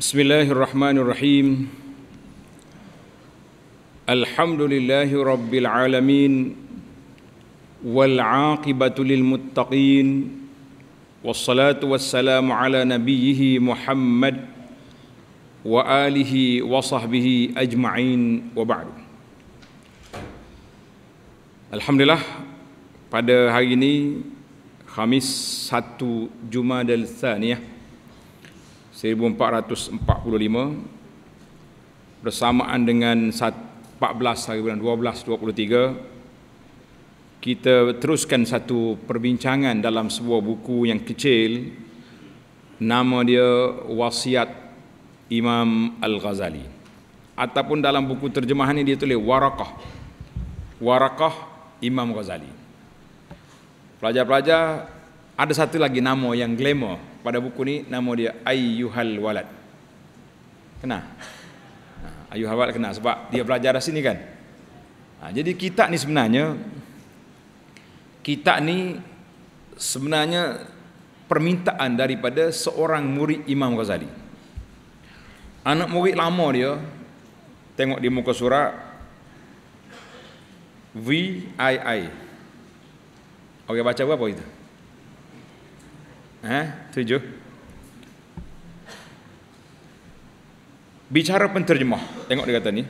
بسم الله الرحمن الرحيم الحمد لله رب العالمين والعاقبة للمتقين والصلاة والسلام على نبيه محمد وآله وصحبه أجمعين وبعد الحمد لله pada hari ini Khamis 1 Jumadal Thaniyah 1445 bersamaan dengan 14 hari bulan 12 23 kita teruskan satu perbincangan dalam sebuah buku yang kecil nama dia Wasiat Imam Al-Ghazali ataupun dalam buku terjemahan ini dia tulis Waraqah Waraqah Imam Ghazali Pelajar-pelajar ada satu lagi nama yang glamour pada buku ni nama dia Ayyuhal Walad. Kena. Ha, Ayyuhal Walad kena sebab dia belajar dari sini kan. Ha, jadi kitab ni sebenarnya kitab ni sebenarnya permintaan daripada seorang murid Imam Ghazali. Anak murid lama dia tengok di muka surat VII. Okey baca apa itu? Ha? Tujuh. Bicara penterjemah. Tengok dia kata ni.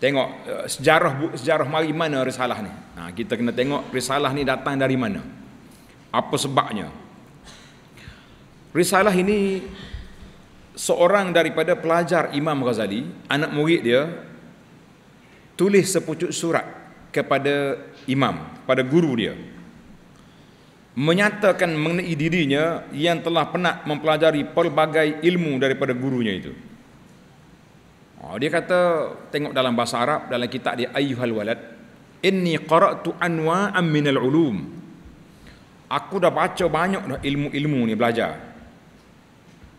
Tengok eh, sejarah sejarah mari mana risalah ni. Ha, kita kena tengok risalah ni datang dari mana. Apa sebabnya. Risalah ini seorang daripada pelajar Imam Ghazali, anak murid dia, tulis sepucuk surat kepada imam, pada guru dia menyatakan mengenai dirinya yang telah pernah mempelajari pelbagai ilmu daripada gurunya itu. Oh, dia kata tengok dalam bahasa Arab dalam kitab dia Ayyuhal Walad, "Inni qara'tu anwa'an minal ulum." Aku dah baca banyak dah ilmu-ilmu ni belajar.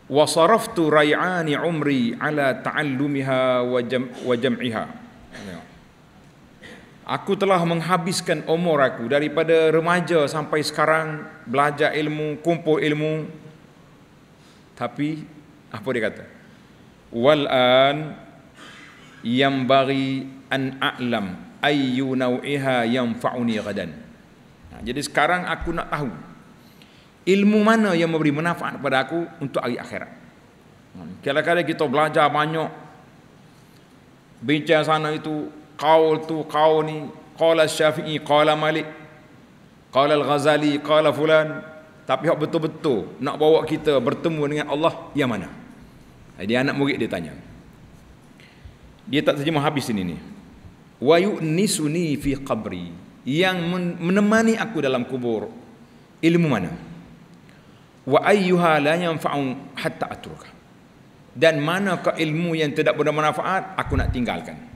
"Wa saraftu ray'ani umri 'ala ta'allumiha wa jam'iha." Tengok. Aku telah menghabiskan umur aku daripada remaja sampai sekarang belajar ilmu, kumpul ilmu. Tapi apa dia kata? Wal an yang bagi an a'lam ayu nau'iha yang fa'uni gadan. Ha, jadi sekarang aku nak tahu ilmu mana yang memberi manfaat kepada aku untuk hari akhirat. Hmm, Kala-kala kita belajar banyak bincang sana itu kau tu kau ni qala syafi'i qala malik qala al-ghazali qala fulan tapi hak betul-betul nak bawa kita bertemu dengan Allah yang mana jadi eh, anak murid dia tanya dia tak terjemah habis ini ni wa yu'nisuni fi qabri yang menemani aku dalam kubur ilmu mana wa ayyuha la yanfa'u hatta atruka dan manakah ilmu yang tidak bermanfaat aku nak tinggalkan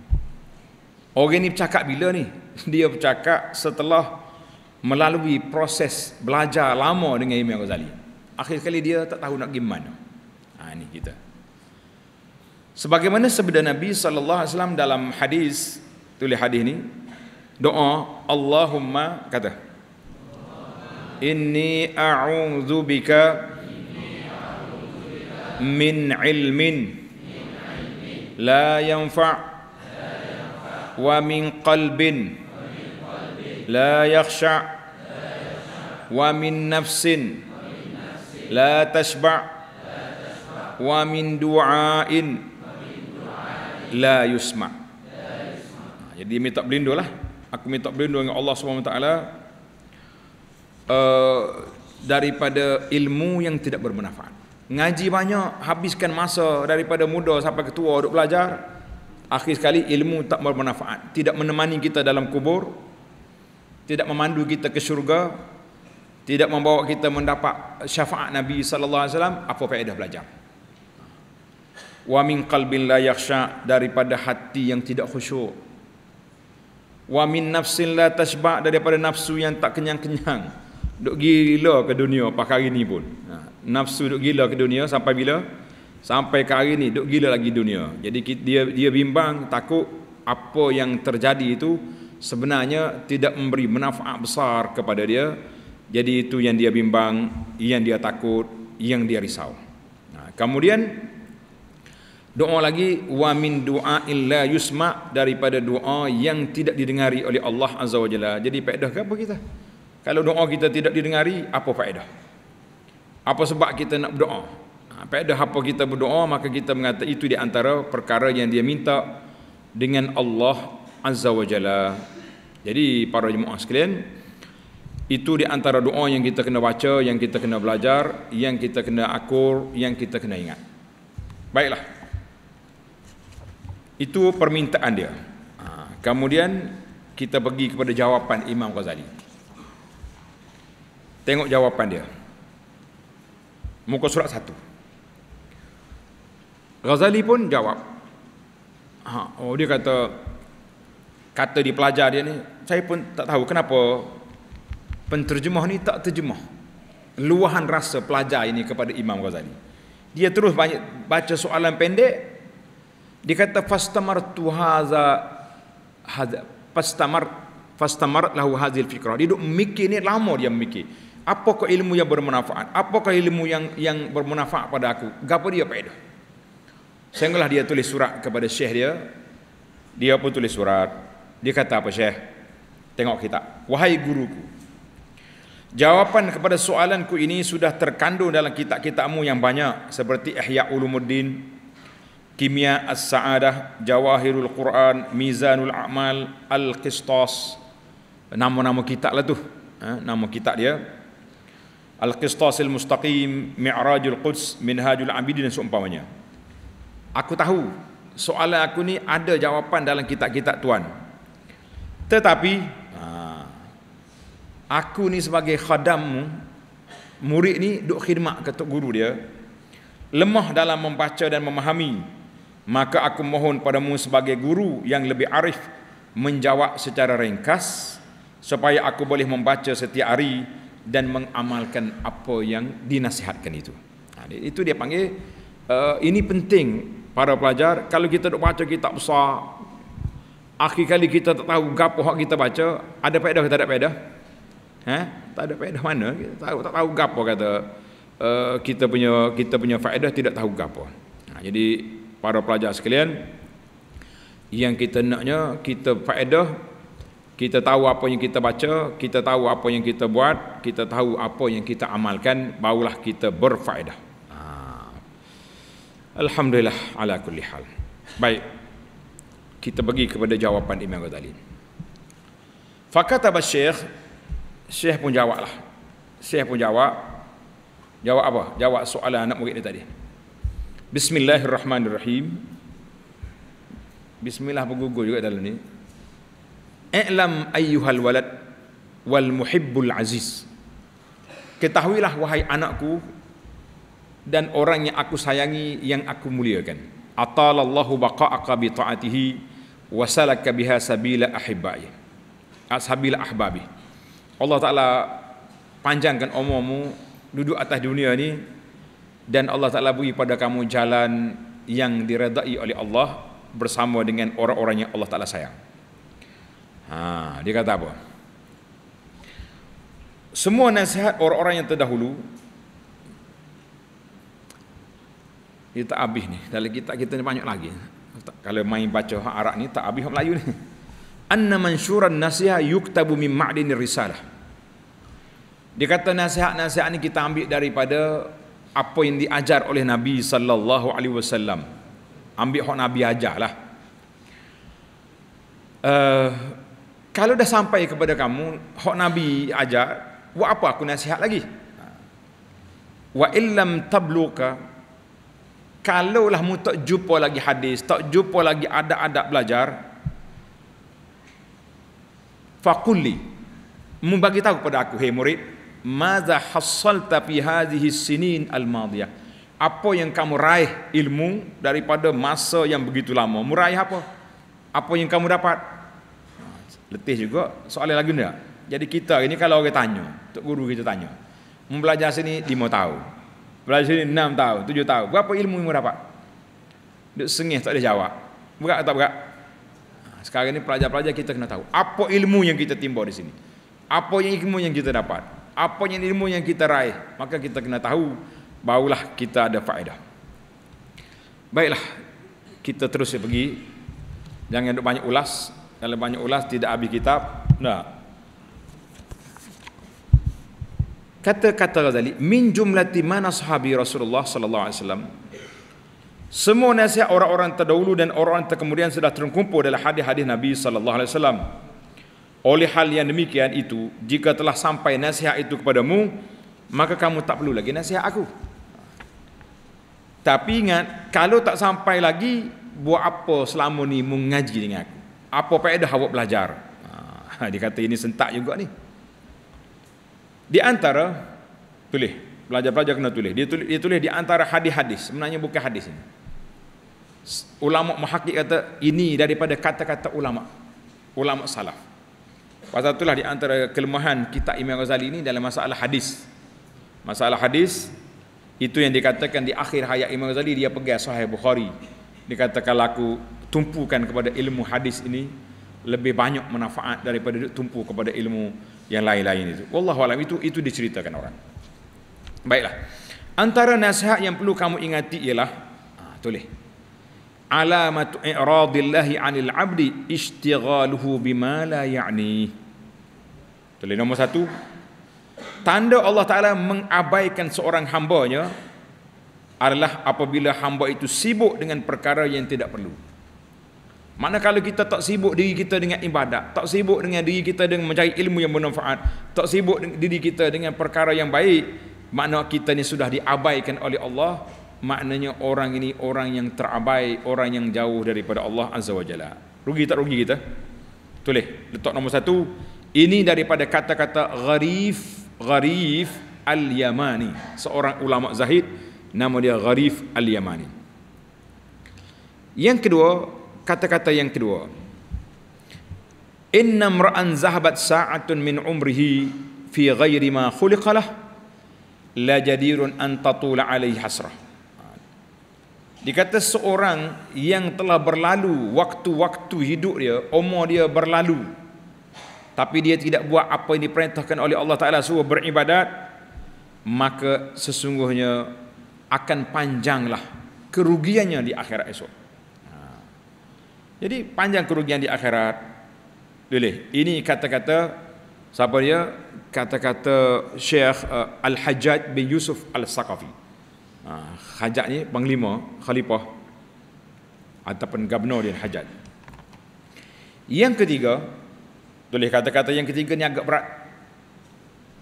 Orang ni bercakap bila ni? Dia bercakap setelah melalui proses belajar lama dengan Imam Ghazali. Akhir sekali dia tak tahu nak pergi mana. Ha, ini kita. Sebagaimana sabda Nabi sallallahu alaihi wasallam dalam hadis tulis hadis ni doa Allahumma kata Inni a'udzu bika min ilmin la yanfa' wa min qalbin la yakhsha wa min nafsin la tashba wa min du'ain la yusma jadi minta berlindung lah aku minta berlindung dengan Allah SWT uh, eh, daripada ilmu yang tidak bermanfaat ngaji banyak habiskan masa daripada muda sampai ketua duduk belajar Akhir sekali ilmu tak bermanfaat Tidak menemani kita dalam kubur Tidak memandu kita ke syurga Tidak membawa kita mendapat syafaat Nabi SAW Apa faedah belajar Wa min qalbin la yakhsha daripada hati yang tidak khusyuk. Wa min nafsin la tashba daripada nafsu yang tak kenyang-kenyang. Duk gila ke dunia pak ini pun. Ha, nafsu duk gila ke dunia sampai bila? sampai ke hari ni duk gila lagi dunia. Jadi dia dia bimbang takut apa yang terjadi itu sebenarnya tidak memberi manfaat besar kepada dia. Jadi itu yang dia bimbang, yang dia takut, yang dia risau. Nah, kemudian doa lagi wa min du'a illa yusma daripada doa yang tidak didengari oleh Allah Azza Wajalla. Jadi faedah ke apa kita? Kalau doa kita tidak didengari, apa faedah? Apa sebab kita nak berdoa? Apa ada apa kita berdoa maka kita mengatakan itu di antara perkara yang dia minta dengan Allah Azza wa Jalla. Jadi para jemaah sekalian, itu di antara doa yang kita kena baca, yang kita kena belajar, yang kita kena akur, yang kita kena ingat. Baiklah. Itu permintaan dia. Ha, kemudian kita pergi kepada jawapan Imam Ghazali. Tengok jawapan dia. Muka surat satu. Ghazali pun jawab. Ha, oh dia kata kata di pelajar dia ni, saya pun tak tahu kenapa penterjemah ni tak terjemah luahan rasa pelajar ini kepada Imam Ghazali. Dia terus banyak baca soalan pendek. Dia kata fastamar tu haza fastamar fastamar lahu hazil fikra. Dia duk mikir ni lama dia mikir. Apakah ilmu yang bermanfaat? Apakah ilmu yang yang bermanfaat pada aku? Gapo dia faedah? Sehinggalah dia tulis surat kepada syekh dia. Dia pun tulis surat. Dia kata apa syekh? Tengok kita. Wahai guruku. Jawapan kepada soalanku ini sudah terkandung dalam kitab-kitabmu yang banyak. Seperti Ihya Ulumuddin. Kimia As-Sa'adah. Jawahirul Quran. Mizanul A'mal. Al-Qistas. Nama-nama kitab lah tu. Ha, nama kitab dia. Al-Qistasil Mustaqim. Mi'rajul Quds. Minhajul Abidin dan seumpamanya. Aku tahu soalan aku ni ada jawapan dalam kitab-kitab tuan. Tetapi ha. aku ni sebagai khadammu murid ni duk khidmat ke tok guru dia lemah dalam membaca dan memahami maka aku mohon padamu sebagai guru yang lebih arif menjawab secara ringkas supaya aku boleh membaca setiap hari dan mengamalkan apa yang dinasihatkan itu. Ha, itu dia panggil uh, ini penting para pelajar kalau kita duk baca kitab besar akhir kali kita tak tahu gapo hak kita baca ada faedah atau tak ada faedah ha tak ada faedah mana kita tahu tak tahu gapo kata uh, kita punya kita punya faedah tidak tahu gapo nah, ha, jadi para pelajar sekalian yang kita naknya kita faedah kita tahu apa yang kita baca, kita tahu apa yang kita buat, kita tahu apa yang kita amalkan, barulah kita berfaedah. Alhamdulillah ala kulli hal. Baik. Kita bagi kepada jawapan Imam Ghazali. Fakata basyekh, syekh pun jawablah. Syekh pun jawab. Jawab apa? Jawab soalan anak murid ni tadi. Bismillahirrahmanirrahim. Bismillah bergugur juga dalam ni. I'lam ayyuhal walad wal muhibbul aziz. Ketahuilah wahai anakku dan orang yang aku sayangi yang aku muliakan. Atallahu baqa'aka bi ta'atihi wa salaka biha sabila ahibbai. Ashabil ah, ahbabi. Allah Taala panjangkan umurmu duduk atas dunia ni dan Allah Taala beri pada kamu jalan yang diredai oleh Allah bersama dengan orang-orang yang Allah Taala sayang. Ha, dia kata apa? Semua nasihat orang-orang yang terdahulu Dia tak habis ni. Dalam kita kita ni banyak lagi. Kalau main baca Arab ni tak habis orang Melayu ni. Anna mansyuran nasihat yuktabu min ma'dini risalah. Dia kata nasihat-nasihat ni kita ambil daripada apa yang diajar oleh Nabi sallallahu alaihi wasallam. Ambil hak Nabi ajarlah. Uh, eh, kalau dah sampai kepada kamu hak Nabi ajar, buat apa aku nasihat lagi? Wa illam tabluka kalaulah mu tak jumpa lagi hadis tak jumpa lagi ada adab belajar faqulli mu bagi tahu kepada aku hey murid madza hasil tapi hadis sinin al madiyah apa yang kamu raih ilmu daripada masa yang begitu lama mu raih apa apa yang kamu dapat letih juga soalan lagi ndak jadi kita ini kalau kita tanya tok guru kita tanya mu belajar sini di 5 tahu. Belajar ini 6 tahun, 7 tahun. Berapa ilmu yang dapat? Duk sengih tak ada jawab. Berat atau tak berat? Ha, sekarang ini pelajar-pelajar kita kena tahu. Apa ilmu yang kita timba di sini? Apa yang ilmu yang kita dapat? Apa yang ilmu yang kita raih? Maka kita kena tahu. Barulah kita ada faedah. Baiklah. Kita terus pergi. Jangan duk banyak ulas. Kalau banyak ulas tidak habis kitab. Tak. kata-kata Ghazali min jumlati mana sahabi Rasulullah sallallahu alaihi wasallam semua nasihat orang-orang terdahulu dan orang-orang terkemudian sudah terkumpul dalam hadis-hadis Nabi sallallahu alaihi wasallam oleh hal yang demikian itu jika telah sampai nasihat itu kepadamu maka kamu tak perlu lagi nasihat aku tapi ingat kalau tak sampai lagi buat apa selama ni mengaji dengan aku apa faedah awak belajar ha, dia kata ini sentak juga ni di antara tulis pelajar-pelajar kena tulis. Dia tulis dia tulis di antara hadis-hadis. Sebenarnya bukan hadis ini. Ulama muhakkik kata ini daripada kata-kata ulama. Ulama salaf. Pasal itulah di antara kelemahan kitab Imam Ghazali ini dalam masalah hadis. Masalah hadis itu yang dikatakan di akhir hayat Imam Ghazali dia pegang Sahih Bukhari. Dikatakan aku tumpukan kepada ilmu hadis ini lebih banyak manfaat daripada tumpu kepada ilmu yang lain-lain itu. Wallahu alam itu itu diceritakan orang. Baiklah. Antara nasihat yang perlu kamu ingati ialah ah tulis. Alamat i'radillahi 'anil 'abdi ishtighaluhu bima la ya'ni. Tulis nombor satu Tanda Allah Taala mengabaikan seorang hamba-Nya adalah apabila hamba itu sibuk dengan perkara yang tidak perlu. Manakala kita tak sibuk diri kita dengan ibadat, tak sibuk dengan diri kita dengan mencari ilmu yang bermanfaat, tak sibuk diri kita dengan perkara yang baik, makna kita ni sudah diabaikan oleh Allah, maknanya orang ini orang yang terabai, orang yang jauh daripada Allah Azza wa Jalla. Rugi tak rugi kita? Tulis, letak nombor satu. Ini daripada kata-kata gharif, gharif al-yamani. Seorang ulama zahid, nama dia gharif al-yamani. Yang kedua, kata-kata yang kedua inna mra'an zahabat sa'atun min umrihi fi ghairi ma khuliqalah la jadirun an tatula alaihi hasrah dikata seorang yang telah berlalu waktu-waktu hidup dia umur dia berlalu tapi dia tidak buat apa yang diperintahkan oleh Allah Ta'ala suruh beribadat maka sesungguhnya akan panjanglah kerugiannya di akhirat esok jadi panjang kerugian di akhirat. Boleh. Ini kata-kata siapa dia? Kata-kata Syekh uh, Al-Hajjaj bin Yusuf Al-Saqafi. Uh, Hajjaj ni panglima khalifah ataupun gubernur dia Hajjaj. Yang ketiga, boleh kata-kata yang ketiga ni agak berat.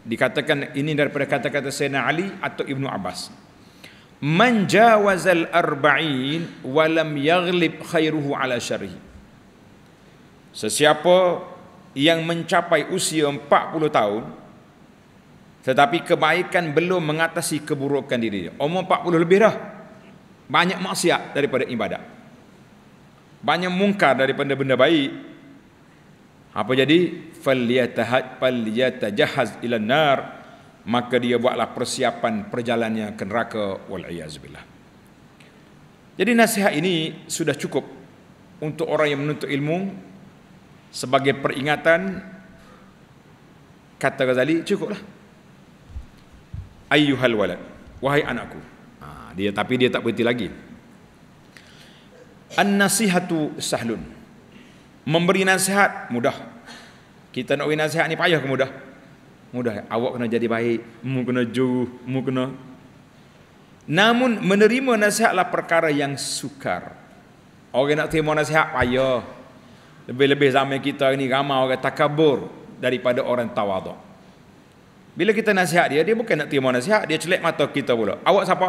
Dikatakan ini daripada kata-kata Sayyidina Ali atau Ibnu Abbas man jawazal arba'in walam yaglib yaghlib khairuhu ala syarihi sesiapa yang mencapai usia 40 tahun tetapi kebaikan belum mengatasi keburukan diri umur 40 lebih dah banyak maksiat daripada ibadat banyak mungkar daripada benda baik apa jadi falyatahad falyatajahaz ilan nar nar maka dia buatlah persiapan perjalannya ke neraka waliyazbillah. Jadi nasihat ini sudah cukup untuk orang yang menuntut ilmu sebagai peringatan kata Ghazali cukuplah. Ayyuhal walad, wahai anakku. Ha, dia tapi dia tak berhenti lagi. An-nasihatu sahlun. Memberi nasihat mudah. Kita nak beri nasihat ni payah ke mudah? mudah. Awak kena jadi baik, mu kena juh, mu kena. Namun menerima nasihatlah perkara yang sukar. Orang nak terima nasihat payah. Lebih-lebih zaman kita ini ramai orang takabur daripada orang tawaduk. Bila kita nasihat dia, dia bukan nak terima nasihat, dia celik mata kita pula. Awak siapa?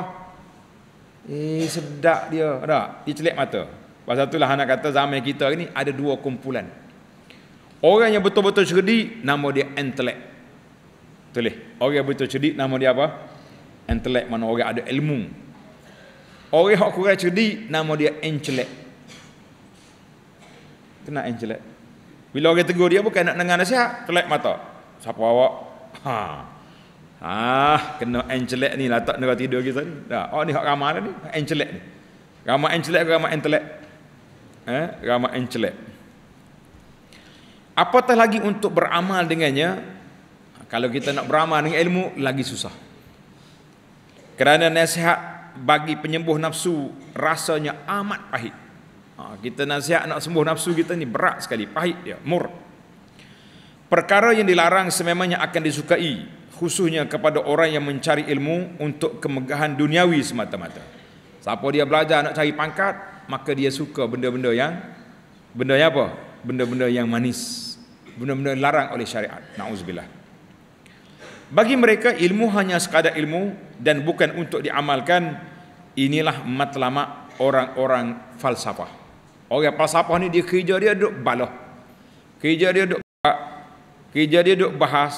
Eh, sedap dia. Tak? Dia celik mata. Pasal itulah anak kata zaman kita ini ada dua kumpulan. Orang yang betul-betul cerdik, nama dia intelek. Tulis. Orang yang betul cerdik nama dia apa? Intellect mana orang ada ilmu. Orang yang kurang cerdik nama dia intellect. Kena intellect. Bila orang tegur dia bukan nak dengar nasihat. Telek mata. Siapa awak? Ha. Ha. Kena intellect ni lah. Tak nak tidur kita ni. Dah. Oh ni hak ramah lah ni. Intellect ni. Ramah intellect ke ramah intellect? Eh? Ramah intellect. Apatah lagi untuk beramal dengannya, kalau kita nak beramal dengan ilmu lagi susah. Kerana nasihat bagi penyembuh nafsu rasanya amat pahit. Ha, kita nasihat nak sembuh nafsu kita ni berat sekali, pahit dia, mur. Perkara yang dilarang sememangnya akan disukai khususnya kepada orang yang mencari ilmu untuk kemegahan duniawi semata-mata. Siapa dia belajar nak cari pangkat, maka dia suka benda-benda yang benda yang apa? Benda-benda yang manis, benda-benda larang oleh syariat. Nauzubillah. Bagi mereka ilmu hanya sekadar ilmu dan bukan untuk diamalkan. Inilah matlamat orang-orang falsafah. Orang falsafah ni dia kerja dia duduk baloh. Kerja dia duduk bahas. Kerja dia duduk bahas.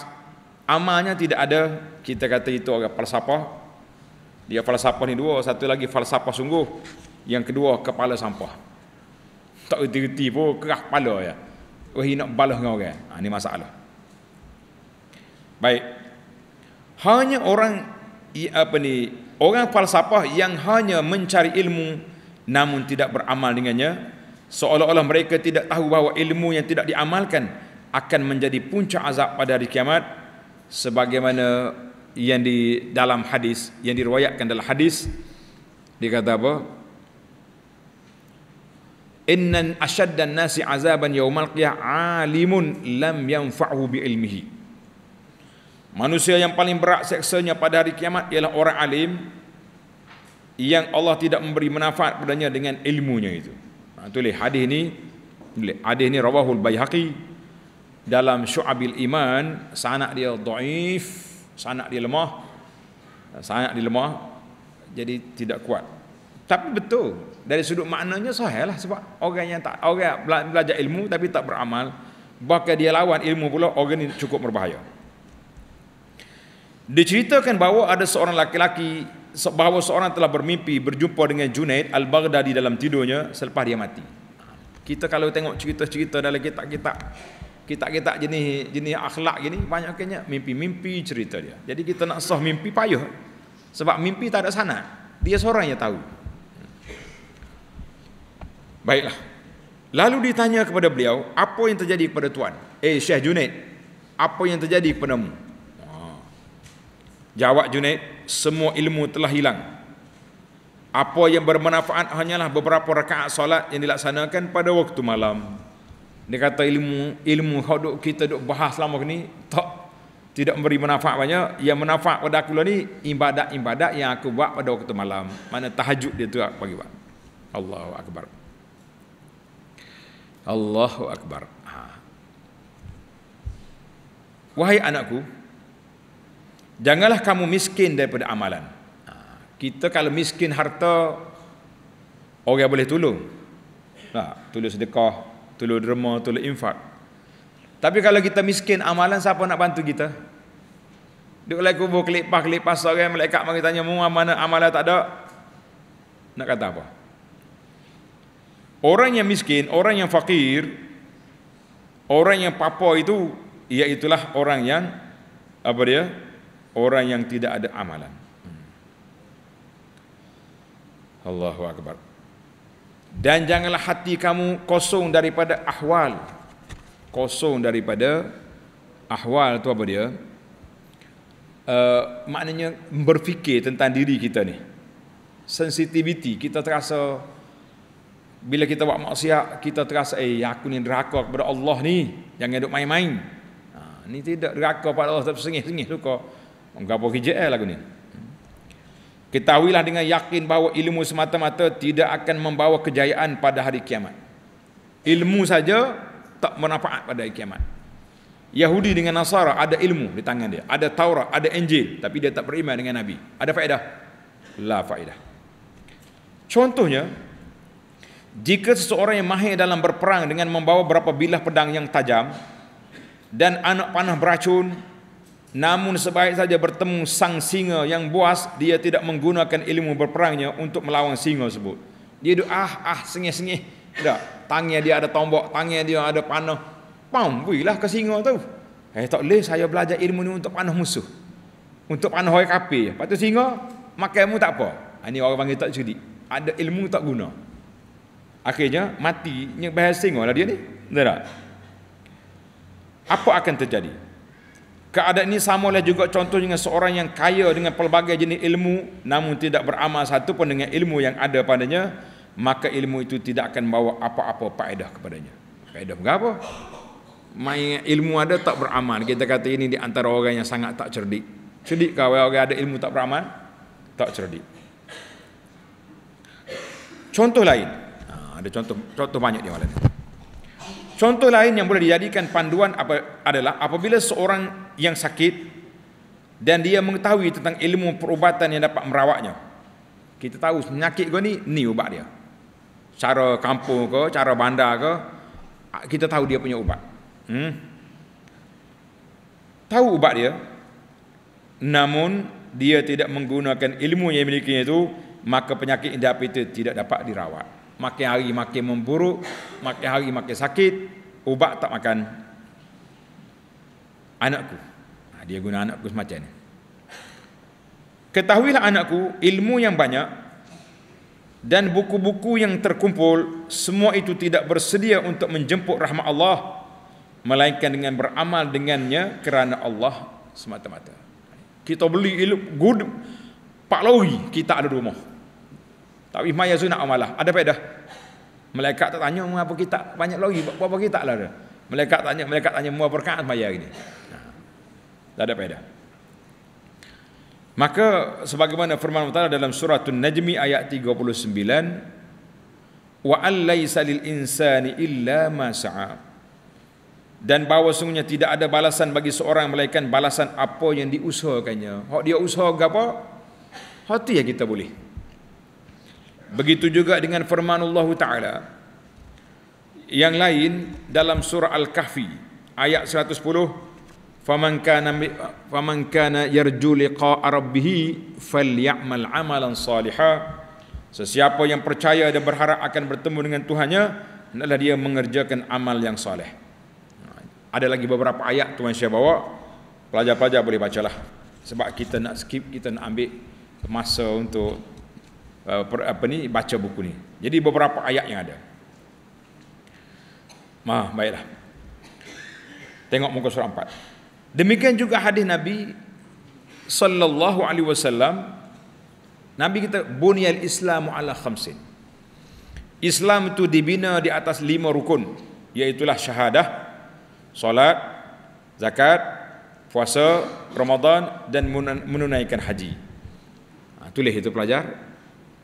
Amalnya tidak ada. Kita kata itu orang falsafah. Dia falsafah ni dua. Satu lagi falsafah sungguh. Yang kedua kepala sampah. Tak reti-reti pun kerah kepala ya. Wahi nak baloh dengan orang. Ha, ini masalah. Baik hanya orang apa ni orang falsafah yang hanya mencari ilmu namun tidak beramal dengannya seolah-olah mereka tidak tahu bahawa ilmu yang tidak diamalkan akan menjadi puncak azab pada hari kiamat sebagaimana yang di dalam hadis yang diriwayatkan dalam hadis dia kata apa innan ashaddan nasi azaban yaumal qiyamah alimun lam yanfa'u bi ilmihi Manusia yang paling berat seksanya pada hari kiamat ialah orang alim yang Allah tidak memberi manfaat padanya dengan ilmunya itu. Ha, tulis hadis ini, tulis hadis ini rawahul bayhaqi dalam syu'abil iman, sanak dia do'if, sanak dia lemah, ha, sanak dia lemah, jadi tidak kuat. Tapi betul, dari sudut maknanya sahih sebab orang yang tak orang belajar ilmu tapi tak beramal, bahkan dia lawan ilmu pula, orang ini cukup berbahaya. Diceritakan bahawa ada seorang laki-laki bahawa seorang telah bermimpi berjumpa dengan Junaid Al-Baghdadi dalam tidurnya selepas dia mati. Kita kalau tengok cerita-cerita dalam kitab-kitab kitab-kitab jenis jenis akhlak gini banyak kenya mimpi-mimpi cerita dia. Jadi kita nak sah mimpi payah. Sebab mimpi tak ada sana. Dia seorang yang tahu. Baiklah. Lalu ditanya kepada beliau, apa yang terjadi kepada tuan? Eh Syekh Junaid, apa yang terjadi kepada mu? Jawab Junaid, semua ilmu telah hilang. Apa yang bermanfaat hanyalah beberapa rakaat solat yang dilaksanakan pada waktu malam. Dia kata ilmu ilmu hodok kita dok bahas selama ni tak tidak memberi manfaat banyak. Yang manfaat pada aku lah ni ibadat-ibadat yang aku buat pada waktu malam. Mana tahajud dia tu aku bagi buat. Allahu akbar. Allahu akbar. Ha. Wahai anakku, Janganlah kamu miskin daripada amalan. Ha, kita kalau miskin harta, orang boleh tolong. Tak, ha, tolong sedekah, tolong derma, tolong infak. Tapi kalau kita miskin amalan, siapa nak bantu kita? Duduk lagi kubur, kelipas, kelipas orang, malaikat mari tanya, mana mana amalan tak ada? Nak kata apa? Orang yang miskin, orang yang fakir, orang yang papa itu, iaitulah orang yang, apa dia, orang yang tidak ada amalan. Allahu akbar. Dan janganlah hati kamu kosong daripada ahwal. Kosong daripada ahwal tu apa dia? Uh, maknanya berfikir tentang diri kita ni. Sensitivity kita terasa bila kita buat maksiat kita terasa eh aku ni neraka kepada Allah ni. Jangan duk main-main. Ha, ni tidak neraka pada Allah tapi sengih-sengih suka. -sengih Menggabung KJL lagu ni. Ketahuilah dengan yakin bahawa ilmu semata-mata tidak akan membawa kejayaan pada hari kiamat. Ilmu saja tak bermanfaat pada hari kiamat. Yahudi dengan Nasara ada ilmu di tangan dia. Ada Taurat, ada Injil. Tapi dia tak beriman dengan Nabi. Ada faedah? La faedah. Contohnya, jika seseorang yang mahir dalam berperang dengan membawa berapa bilah pedang yang tajam dan anak panah beracun Namun sebaik saja bertemu sang singa yang buas, dia tidak menggunakan ilmu berperangnya untuk melawan singa tersebut. Dia duduk ah ah sengih sengih. tidak tangnya dia ada tombok, tangnya dia ada panah. Pam, builah ke singa tu. Eh tak boleh saya belajar ilmu ni untuk panah musuh. Untuk panah hoi kapi. Patu singa makanmu tak apa. Ini ah, orang panggil tak cerdik. Ada ilmu tak guna. Akhirnya mati nyek bahas singa lah dia ni. tidak. Apa akan terjadi? Keadaan ini sama samalah juga contoh dengan seorang yang kaya dengan pelbagai jenis ilmu namun tidak beramal satu pun dengan ilmu yang ada padanya maka ilmu itu tidak akan bawa apa-apa faedah kepadanya. Faedah apa? Main ilmu ada tak beramal. Kita kata ini di antara orang yang sangat tak cerdik. Cerdik kau orang ada ilmu tak beramal? Tak cerdik. Contoh lain. Ha, ada contoh contoh banyak di malam ini. Contoh lain yang boleh dijadikan panduan apa, adalah apabila seorang yang sakit dan dia mengetahui tentang ilmu perubatan yang dapat merawatnya. Kita tahu penyakit kau ni, ni ubat dia. Cara kampung ke, cara bandar ke, ah, kita tahu dia punya ubat. Hmm? Tahu ubat dia, namun dia tidak menggunakan ilmu yang dimilikinya itu, maka penyakit yang dia itu tidak dapat dirawat makin hari makin memburuk, makin hari makin sakit, ubat tak makan. Anakku. Ha, dia guna anakku semacam ni. Ketahuilah anakku, ilmu yang banyak dan buku-buku yang terkumpul, semua itu tidak bersedia untuk menjemput rahmat Allah, melainkan dengan beramal dengannya kerana Allah semata-mata. Kita beli ilmu, good, Pak Lawi, kita ada rumah. Tawif maya sunat amalah. Ada faedah. Malaikat tak tanya mengapa kita banyak lagi? apa kita lah dia. Malaikat tanya, malaikat tanya mengapa perkara maya ini. Ha. Tak ada faedah. Maka sebagaimana firman Allah dalam surah An-Najmi ayat 39 wa allaisa lil insani illa ma sa'a dan bahawa sungguhnya tidak ada balasan bagi seorang melainkan balasan apa yang diusahakannya. Hak dia usaha apa? Hati yang kita boleh. Begitu juga dengan firman Allah Ta'ala Yang lain dalam surah Al-Kahfi Ayat 110 Faman kana faman kana yarju liqa'a rabbih falyamal amalan salihah Sesiapa yang percaya dan berharap akan bertemu dengan Tuhannya hendaklah dia mengerjakan amal yang soleh. Ada lagi beberapa ayat tuan saya bawa. Pelajar-pelajar boleh bacalah. Sebab kita nak skip, kita nak ambil masa untuk Eh, apa ni baca buku ni. Jadi beberapa ayat yang ada. Mah, baiklah. Tengok muka surat 4. Demikian juga hadis Nabi sallallahu alaihi wasallam Nabi kita bunyal Islamu ala khamsin. Islam itu dibina di atas lima rukun iaitu syahadah, solat, zakat, puasa, Ramadan dan menunaikan haji. Ha, tulis itu pelajar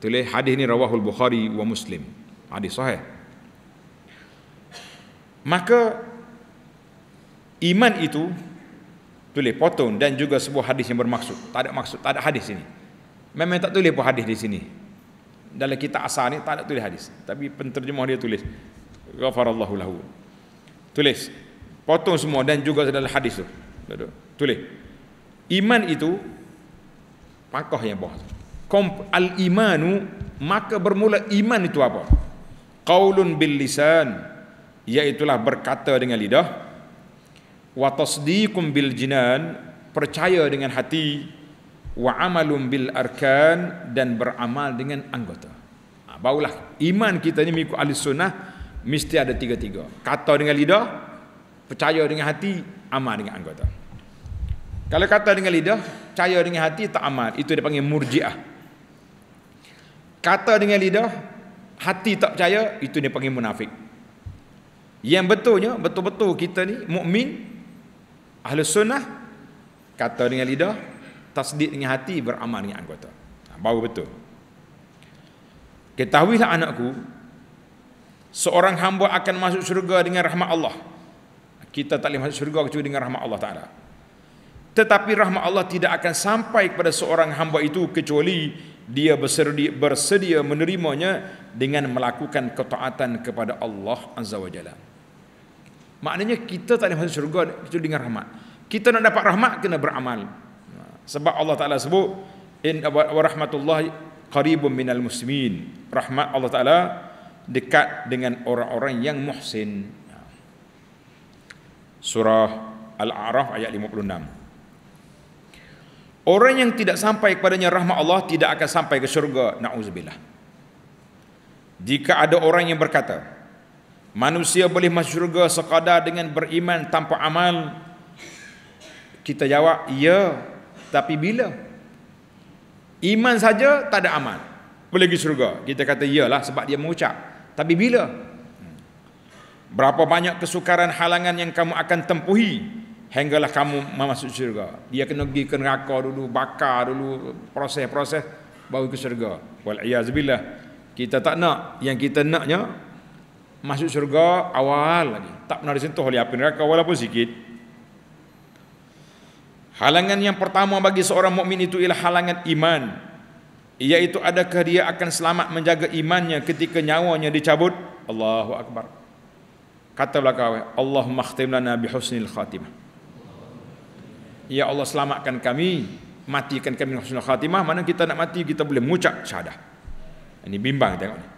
Tulis hadis ini rawahul Bukhari wa Muslim. Hadis sahih. Maka iman itu tulis potong dan juga sebuah hadis yang bermaksud. Tak ada maksud, tak ada hadis ini. Memang tak tulis pun hadis di sini. Dalam kitab asal ni tak ada tulis hadis. Tapi penterjemah dia tulis. Ghafarallahu lahu. Tulis. Potong semua dan juga dalam hadis tu. Tulis. Iman itu pangkah yang bawah al imanu maka bermula iman itu apa qaulun bil lisan iaitulah berkata dengan lidah wa tasdiqum bil jinan percaya dengan hati wa amalum bil arkan dan beramal dengan anggota ha, barulah iman kita ni mengikut ahli sunnah mesti ada tiga-tiga kata dengan lidah percaya dengan hati amal dengan anggota kalau kata dengan lidah percaya dengan hati tak amal itu dipanggil murjiah kata dengan lidah hati tak percaya itu dia panggil munafik yang betulnya betul-betul kita ni mukmin ahli sunnah kata dengan lidah tasdid dengan hati beramal dengan anggota ha, baru betul ketahuilah anakku seorang hamba akan masuk syurga dengan rahmat Allah kita tak boleh masuk syurga kecuali dengan rahmat Allah Ta'ala tetapi rahmat Allah tidak akan sampai kepada seorang hamba itu kecuali dia bersedia, bersedia menerimanya dengan melakukan ketaatan kepada Allah Azza wa Jalla. Maknanya kita tak ada masuk syurga itu dengan rahmat. Kita nak dapat rahmat kena beramal. Sebab Allah Taala sebut in wa rahmatullah qaribun minal muslimin. Rahmat Allah Taala dekat dengan orang-orang yang muhsin. Surah Al-A'raf ayat 56. Orang yang tidak sampai kepadanya rahmat Allah tidak akan sampai ke syurga. Nauzubillah. Jika ada orang yang berkata, manusia boleh masuk syurga sekadar dengan beriman tanpa amal, kita jawab, ya, tapi bila? Iman saja tak ada amal. Boleh pergi syurga. Kita kata, iyalah sebab dia mengucap. Tapi bila? Hmm. Berapa banyak kesukaran halangan yang kamu akan tempuhi hinggalah kamu masuk syurga. Dia kena pergi ke neraka dulu, bakar dulu, proses-proses baru ke syurga. Wal Kita tak nak yang kita naknya masuk syurga awal lagi. Tak pernah disentuh oleh api neraka walaupun sikit. Halangan yang pertama bagi seorang mukmin itu ialah halangan iman. Iaitu adakah dia akan selamat menjaga imannya ketika nyawanya dicabut? Allahu Akbar. Kata belakang, Allahumma khtim lana bihusnil khatimah. Ya Allah selamatkan kami Matikan kami husnul khatimah Mana kita nak mati kita boleh mengucap syahadah Ini bimbang tengok ni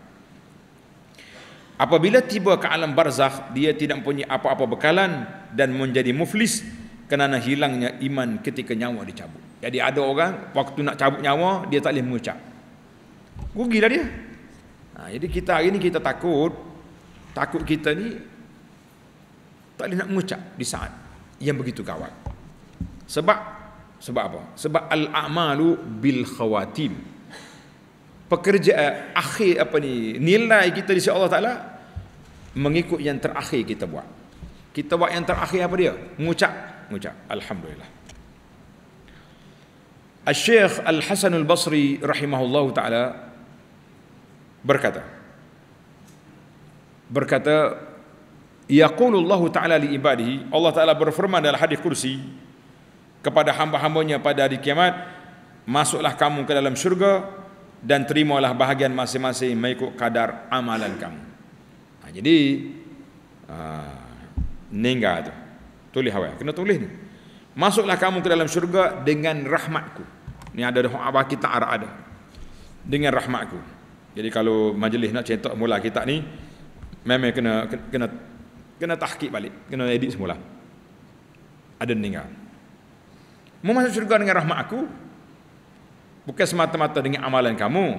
Apabila tiba ke alam barzakh Dia tidak mempunyai apa-apa bekalan Dan menjadi muflis Kerana hilangnya iman ketika nyawa dicabut Jadi ada orang waktu nak cabut nyawa Dia tak boleh mengucap Rugilah dia ha, Jadi kita hari ni kita takut Takut kita ni Tak boleh nak mengucap di saat Yang begitu gawat sebab sebab apa? Sebab al-a'malu bil khawatim. Pekerjaan eh, akhir apa ni? Nilai kita di sisi Allah Taala mengikut yang terakhir kita buat. Kita buat yang terakhir apa dia? Mengucap, mengucap alhamdulillah. Al-Syekh Al-Hasan Al-Basri rahimahullahu taala berkata berkata yaqulu Allah taala li ibadihi Allah taala berfirman dalam hadis kursi kepada hamba-hambanya pada hari kiamat masuklah kamu ke dalam syurga dan terimalah bahagian masing-masing mengikut kadar amalan kamu ha, jadi ha, ninggal tu tulis awal kena tulis ni masuklah kamu ke dalam syurga dengan rahmatku ni ada doa bagi kita arah ada dengan rahmatku jadi kalau majlis nak cetak mula kitab ni memang kena kena kena tahkik balik kena edit semula ada meninggal Mau masuk syurga dengan rahmat aku? Bukan semata-mata dengan amalan kamu.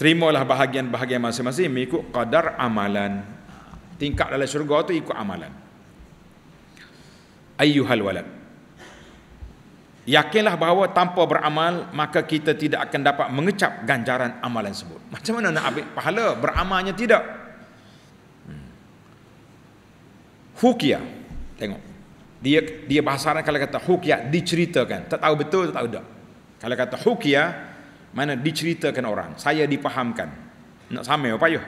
Terimalah bahagian-bahagian masing-masing mengikut kadar amalan. Tingkat dalam syurga itu ikut amalan. Ayyuhal walad. Yakinlah bahawa tanpa beramal maka kita tidak akan dapat mengecap ganjaran amalan tersebut. Macam mana nak ambil pahala beramalnya tidak? Hmm. Hukia. Tengok dia dia bahasa Arab kalau kata hukia diceritakan tak tahu betul tak tahu dah kalau kata hukia mana diceritakan orang saya dipahamkan nak sama apa ya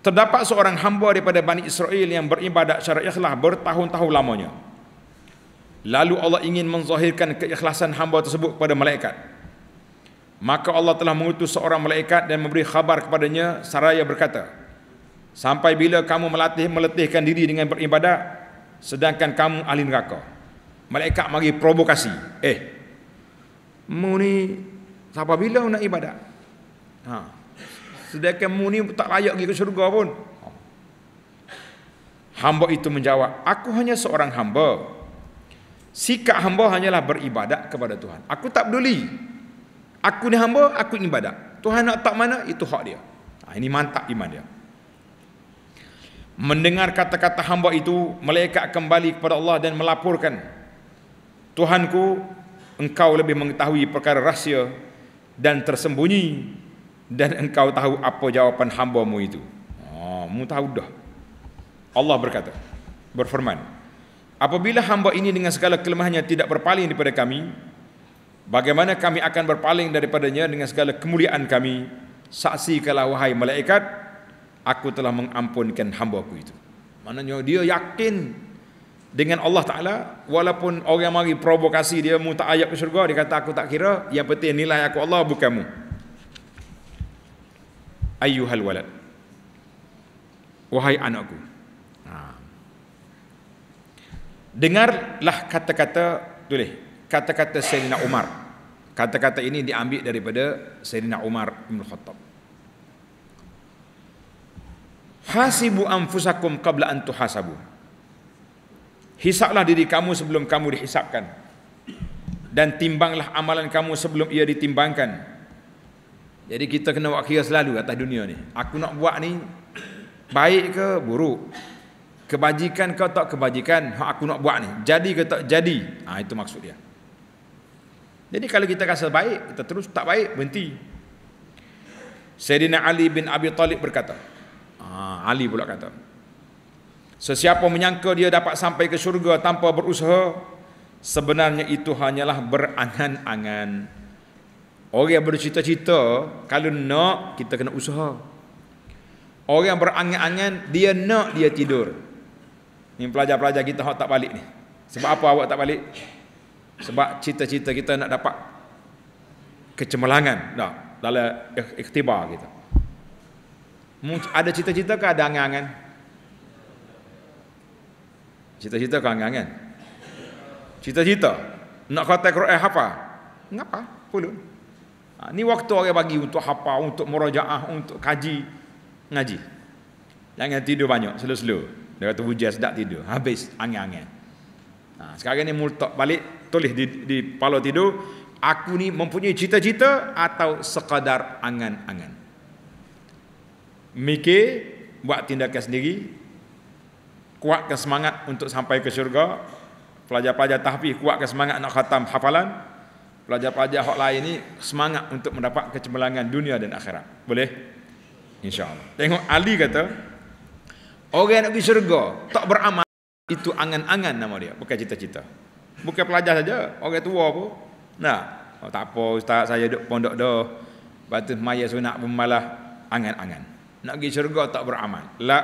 terdapat seorang hamba daripada Bani Israel yang beribadat secara ikhlas bertahun-tahun lamanya lalu Allah ingin menzahirkan keikhlasan hamba tersebut kepada malaikat maka Allah telah mengutus seorang malaikat dan memberi khabar kepadanya saraya berkata Sampai bila kamu melatih meletihkan diri dengan beribadah, sedangkan kamu ahli neraka. Malaikat mari provokasi. Eh. Mu ni siapa bila nak ibadat? Ha. Sedangkan mu ni tak layak pergi ke syurga pun. Hamba itu menjawab, aku hanya seorang hamba. Sikap hamba hanyalah beribadat kepada Tuhan. Aku tak peduli. Aku ni hamba, aku ibadat. Tuhan nak tak mana, itu hak dia. Ha, ini mantap iman dia mendengar kata-kata hamba itu malaikat kembali kepada Allah dan melaporkan Tuhanku engkau lebih mengetahui perkara rahsia dan tersembunyi dan engkau tahu apa jawapan hamba-Mu itu. Oh, mu tahu dah. Allah berkata, berfirman, apabila hamba ini dengan segala kelemahannya tidak berpaling daripada kami, bagaimana kami akan berpaling daripadanya dengan segala kemuliaan kami? Saksikanlah wahai malaikat, aku telah mengampunkan hamba aku itu maknanya dia yakin dengan Allah Ta'ala walaupun orang yang mari provokasi dia mu tak ayat ke syurga dia kata aku tak kira yang penting nilai aku Allah bukan mu ayyuhal walad wahai anakku ha. dengarlah kata-kata tulis kata-kata Sayyidina Umar kata-kata ini diambil daripada Sayyidina Umar bin Khattab Hasibu anfusakum qabla an tuhasabu. Hisablah diri kamu sebelum kamu dihisapkan. Dan timbanglah amalan kamu sebelum ia ditimbangkan. Jadi kita kena buat kira selalu atas dunia ni. Aku nak buat ni baik ke buruk? Kebajikan ke tak kebajikan hak aku nak buat ni? Jadi ke tak jadi? ha, itu maksud dia. Jadi kalau kita rasa baik, kita terus tak baik, berhenti. Sayyidina Ali bin Abi Talib berkata, Ali pula kata. Sesiapa menyangka dia dapat sampai ke syurga tanpa berusaha, sebenarnya itu hanyalah berangan-angan. Orang yang bercita-cita, kalau nak, kita kena usaha. Orang yang berangan-angan, dia nak, dia tidur. Ini pelajar-pelajar kita tak balik ni. Sebab apa awak tak balik? Sebab cita-cita kita nak dapat kecemerlangan. Dah, dalam ikhtibar kita. Ada cita-cita ke ada angan-angan? Cita-cita ke angan-angan? Cita-cita? Nak kata Quran apa? Kenapa? Pulun. Ha, ni waktu orang bagi untuk apa? Untuk merajaah, untuk kaji. Ngaji. Jangan tidur banyak, selalu-selalu. Dia kata hujan sedap tidur. Habis angin-angin. Ha, sekarang ni multak balik, tulis di, di palau tidur. Aku ni mempunyai cita-cita atau sekadar angan-angan mikir buat tindakan sendiri kuatkan semangat untuk sampai ke syurga pelajar-pelajar tahfiz kuatkan semangat nak khatam hafalan pelajar-pelajar hak lain ni semangat untuk mendapat kecemerlangan dunia dan akhirat boleh insyaallah tengok ali kata orang yang nak pergi syurga tak beramal itu angan-angan nama dia bukan cita-cita bukan pelajar saja orang tua pun nah oh, tak apa ustaz saya duduk pondok dah batu maya Sunak pun malah angan-angan nak pergi syurga tak beramal. La.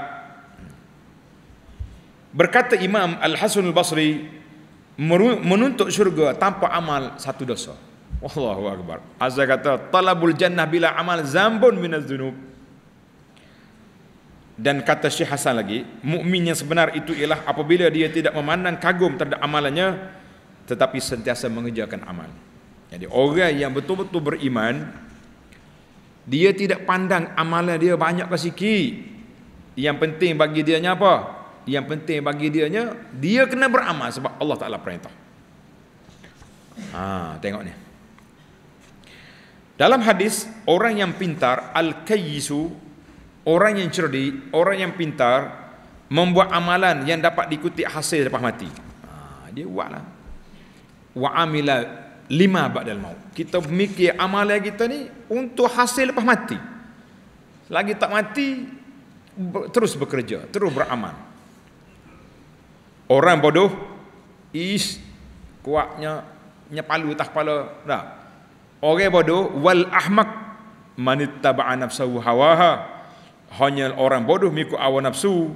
Berkata Imam Al-Hasan Al-Basri menuntut syurga tanpa amal satu dosa. Wallahu akbar. Azza kata talabul jannah bila amal zambun minaz dunub. Dan kata Syekh Hasan lagi, mukmin yang sebenar itu ialah apabila dia tidak memandang kagum terhadap amalannya tetapi sentiasa mengejarkan amal. Jadi orang yang betul-betul beriman, dia tidak pandang amalan dia banyak ke sikit. Yang penting bagi dia nya apa? Yang penting bagi dia nya dia kena beramal sebab Allah Taala perintah. Ha, tengok ni. Dalam hadis orang yang pintar al-kayyisu orang yang cerdik, orang yang pintar membuat amalan yang dapat dikutip hasil lepas mati. Ha, dia buatlah. Wa amila lima ba'dal maut. Kita mikir amalan kita ni untuk hasil lepas mati. Lagi tak mati terus bekerja, terus beramal. Orang bodoh is kuatnya nyepalu tak kepala dah. Orang bodoh wal ahmak manittaba'a nafsahu hawaha hanya orang bodoh miku awa nafsu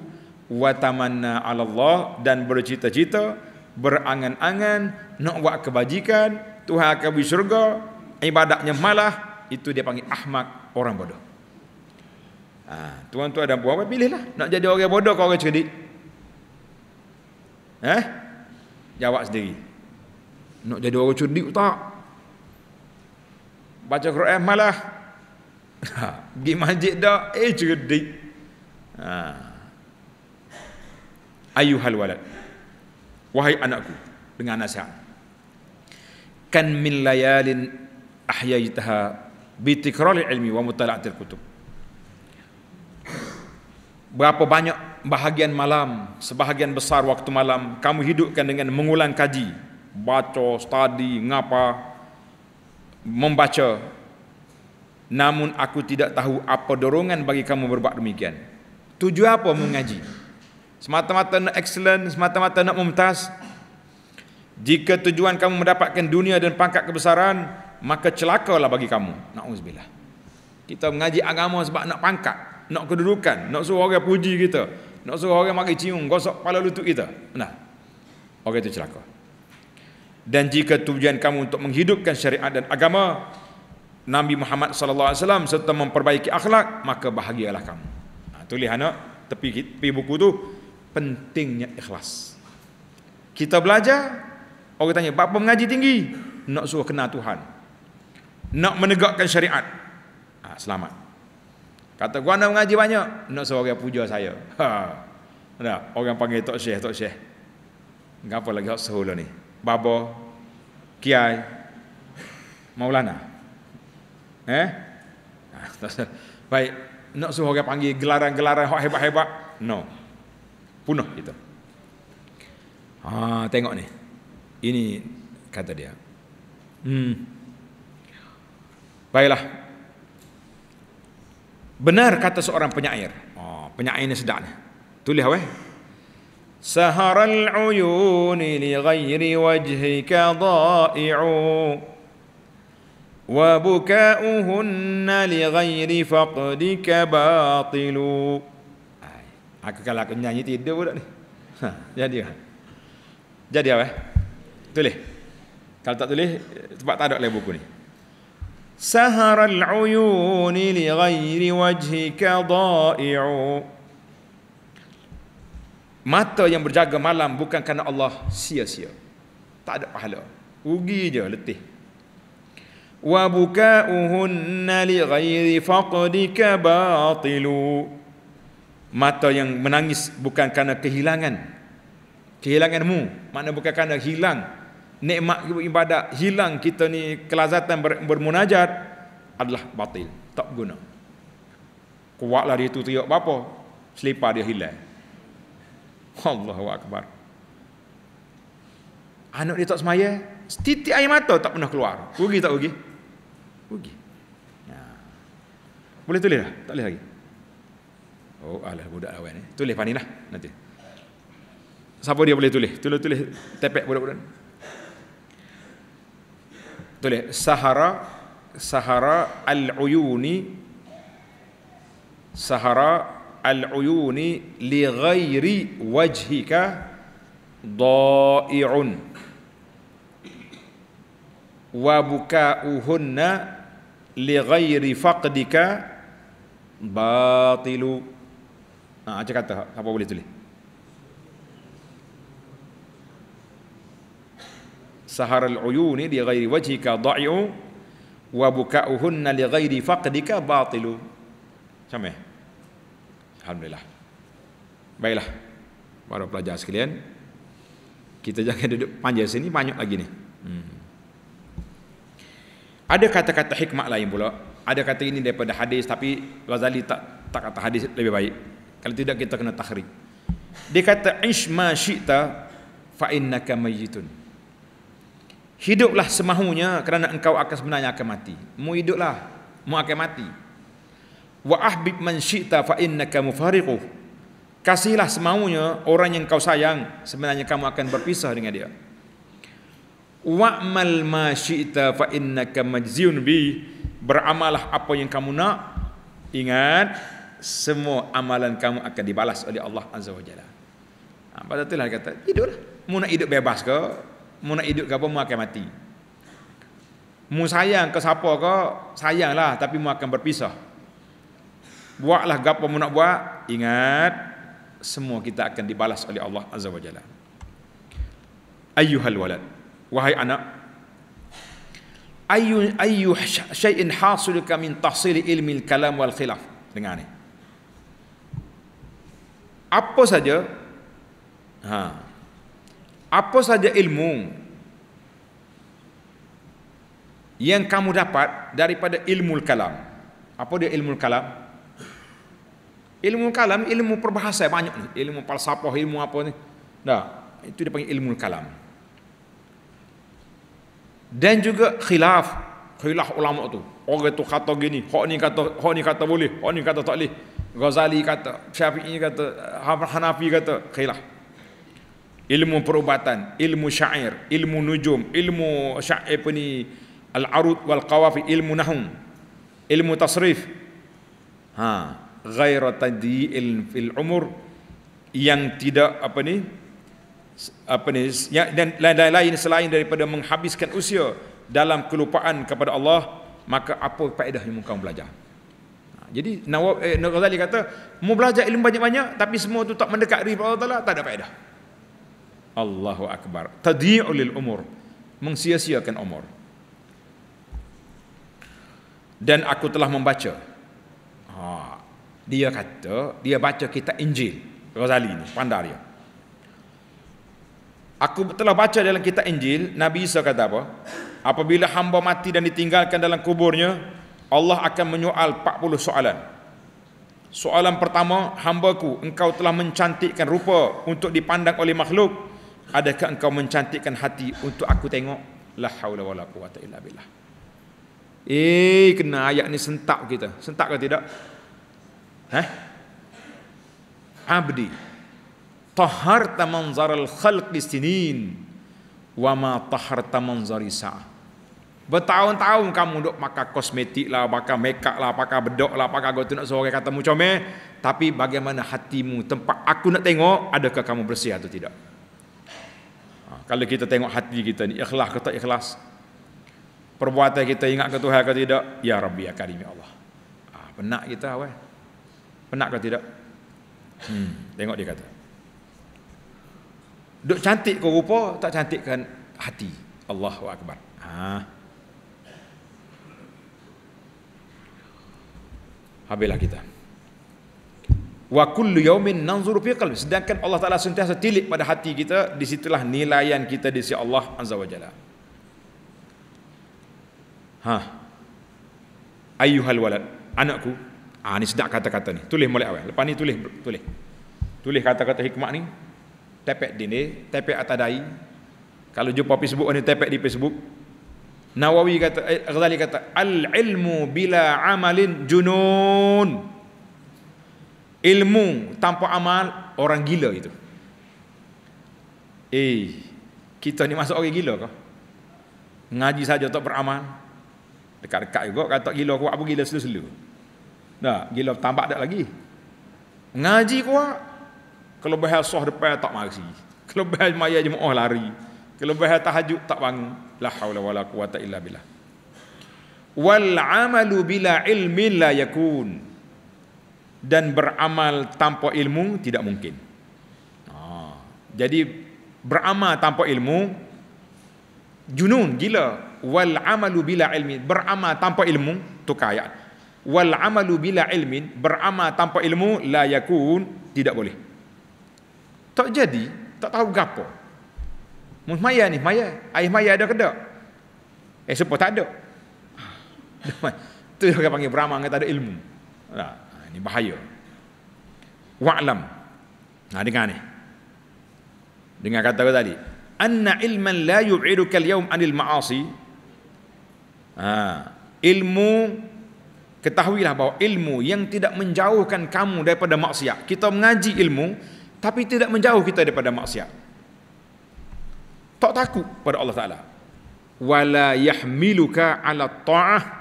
wa tamanna ala Allah dan bercita-cita berangan-angan nak buat kebajikan Tuhan akan beri syurga ibadatnya malah itu dia panggil ahmak orang bodoh ha, tuan-tuan dan puan-puan pilihlah nak jadi orang bodoh ke orang cerdik eh jawab sendiri nak jadi orang cerdik tak baca Quran malah ha, pergi masjid dah eh cerdik ha. ayuhal walad wahai anakku dengan nasihat kan min layalin ahyaitaha bi tikrari ilmi wa mutala'atil kutub berapa banyak bahagian malam sebahagian besar waktu malam kamu hidupkan dengan mengulang kaji baca study ngapa membaca namun aku tidak tahu apa dorongan bagi kamu berbuat demikian tujuan apa mengaji semata-mata nak excellent semata-mata nak mumtaz jika tujuan kamu mendapatkan dunia dan pangkat kebesaran, maka celakalah bagi kamu. Nauzubillah. Kita mengaji agama sebab nak pangkat, nak kedudukan, nak suruh orang puji kita, nak suruh orang mari cium, gosok kepala lutut kita. Nah. Orang itu celaka. Dan jika tujuan kamu untuk menghidupkan syariat dan agama Nabi Muhammad sallallahu alaihi wasallam serta memperbaiki akhlak, maka bahagialah kamu. Nah, ha, tulis anak tepi, tepi buku tu pentingnya ikhlas. Kita belajar Orang tanya, "Apa mengaji tinggi? Nak suruh kenal Tuhan. Nak menegakkan syariat." Ha, selamat. Kata gua nak mengaji banyak, nak suruh orang puja saya. Ha. Dah, orang panggil tok syekh, tok syekh. Ngapa lagi hak sehola ni? babo kiai, Maulana. Eh? Baik, nak suruh orang panggil gelaran-gelaran hak hebat-hebat? No. Punah kita. Ha, tengok ni. Ini kata dia. Hmm. Baiklah. Benar kata seorang penyair. Oh, penyair ini sedap ni. Tulis eh? Sahar al uyuni li ghairi wajhika dha'i'u wa buka'uhunna li ghairi faqdika batilu. Aku kalau aku nyanyi tidur budak ni. Ha, jadi. Jadi apa? Eh? Tulis. Kalau tak tulis, sebab tak ada lagi buku ni. Sahara al-uyuni li ghairi wajhika da'i'u. Mata yang berjaga malam bukan kerana Allah sia-sia. Tak ada pahala. Rugi je letih. Wa buka'uhunna li ghairi faqdika batilu. Mata yang menangis bukan kerana kehilangan. Kehilanganmu. Mana bukan kerana hilang nikmat ibadat hilang kita ni kelazatan bermunajat adalah batil tak guna kuatlah dia tu teriak apa selipar dia hilang Allahu akbar anak dia tak semaya titik air mata tak pernah keluar rugi tak rugi rugi ya. boleh tulis dah tak boleh lagi oh alah budak awal ni tulis panilah nanti siapa dia boleh tulis tulis tulis tepek budak-budak tulis sahara sahara al-uyuni sahara al-uyuni li ghairi wajhika da'i'un wa buka'uhunna li ghairi faqdika batilu ha nah, kata apa boleh tulis sahar al-uyuni li ghairi wajhika da'i'u wa buka'uhunna li ghairi faqdika batilu. Macam Alhamdulillah. Baiklah. Para pelajar sekalian, kita jangan duduk panjang sini, banyak lagi ni. Hmm. Ada kata-kata hikmah lain pula. Ada kata ini daripada hadis tapi Ghazali tak tak kata hadis lebih baik. Kalau tidak kita kena takhrij. Dia kata ish ma syi'ta fa innaka mayyitun. Hiduplah semahunya kerana engkau akan sebenarnya akan mati. Mu hiduplah, mu akan mati. Wa ahbib man syi'ta fa innaka mufariqu. Kasihlah semahunya orang yang kau sayang, sebenarnya kamu akan berpisah dengan dia. Wa mal ma syi'ta fa innaka majziun bi. Beramalah apa yang kamu nak. Ingat, semua amalan kamu akan dibalas oleh Allah Azza wa Jalla. Ha, pada itulah kata, hiduplah. Mu nak hidup bebas ke? mu nak hidup ke apa mu akan mati mu sayang ke siapa ke sayanglah tapi mu akan berpisah buatlah gapo mu nak buat ingat semua kita akan dibalas oleh Allah azza wajalla ayyuhal walad wahai anak ayu, ayyu syai'in hasiluka min tahsil ilmi al-kalam wal khilaf dengar ni apa saja ha apa saja ilmu yang kamu dapat daripada ilmu kalam apa dia ilmu kalam ilmu kalam ilmu perbahasa banyak ni ilmu falsafah ilmu apa ni Nah, itu dipanggil ilmu kalam dan juga khilaf khilaf ulama tu orang tu kata gini hak ni kata hak ni kata boleh hak ni kata tak boleh Ghazali kata Syafi'i kata Hanafi kata khilaf ilmu perubatan, ilmu syair, ilmu nujum, ilmu syair eh, apa ni al-arud wal qawafi ilmu nahum, ilmu tasrif. Ha, ghairu tadiil fil umur yang tidak apa ni apa ni ya, dan lain-lain selain daripada menghabiskan usia dalam kelupaan kepada Allah maka apa faedah yang kau belajar ha, jadi Nawab eh, Ghazali kata mau belajar ilmu banyak-banyak tapi semua tu tak mendekat diri Allah Taala tak ada faedah Allahu Akbar. Tadi'u lil umur. Mengsia-siakan umur. Dan aku telah membaca. Ha. Dia kata, dia baca kitab Injil. Ghazali ni, pandai dia. Aku telah baca dalam kitab Injil, Nabi Isa kata apa? Apabila hamba mati dan ditinggalkan dalam kuburnya, Allah akan menyoal 40 soalan. Soalan pertama, hambaku, engkau telah mencantikkan rupa untuk dipandang oleh makhluk adakah engkau mencantikkan hati untuk aku tengok la haula wala quwata illa billah eh kena ayat ni sentak kita sentak ke tidak ha abdi tahar tamanzar al khalq sinin wa ma taharta manzari sa'ah Bertahun-tahun kamu duduk pakai kosmetik lah, pakai make lah, pakai bedok lah, pakai gotu nak suara katamu comel. Tapi bagaimana hatimu, tempat aku nak tengok, adakah kamu bersih atau tidak? Ha, kalau kita tengok hati kita ni ikhlas ke tak ikhlas perbuatan kita ingat ke Tuhan ke tidak ya Rabbi ya Karim ya Allah ah, penat kita weh penat ke tidak hmm, tengok dia kata duk cantik ke rupa tak cantikkan hati Allahu Akbar ah. Habislah kita wa kullu yaumin nanzuru fi qalbi sedangkan Allah Taala sentiasa tilik pada hati kita di situlah nilaian kita di sisi Allah azza wajalla ha ayyuhal walad anakku ha, ah, ini sedap kata-kata ni tulis mulai awal lepas ni tulis tulis tulis kata-kata hikmah ni tepek dini tepek atadai kalau jumpa Facebook ni tepek di Facebook Nawawi kata eh, Ghazali kata al ilmu bila amalin junun Ilmu tanpa amal orang gila itu. Eh, kita ni masuk orang gila ke? Ngaji saja tak beramal. Dekat-dekat juga kata tak gila kuat apa gila selu-selu. Dah, gila tambak tak lagi. Ngaji kuat kalau bahal sah depan tak mari. Kalau bahal maya jemaah lari. Kalau bahal tahajud tak bangun. La haula wala quwata illa billah. Wal amalu bila ilmin la yakun dan beramal tanpa ilmu tidak mungkin. Ha. Jadi beramal tanpa ilmu junun gila wal amalu bila ilmi beramal tanpa ilmu tu ayat wal amalu bila ilmin beramal tanpa ilmu la yakun tidak boleh tak jadi tak tahu gapo musmaya ni maya air maya ada ke eh siapa tak ada ah, tu yang panggil beramal tak ada ilmu ha ini bahaya. Wa'lam. Nah ha, dengar ni. Dengar kata aku tadi. Anna ilman la yu'iruka al-yawm anil ma'asi. Ha, ilmu ketahuilah bahawa ilmu yang tidak menjauhkan kamu daripada maksiat. Kita mengaji ilmu tapi tidak menjauh kita daripada maksiat. Tak takut pada Allah Taala. Wala yahmiluka ala ta'ah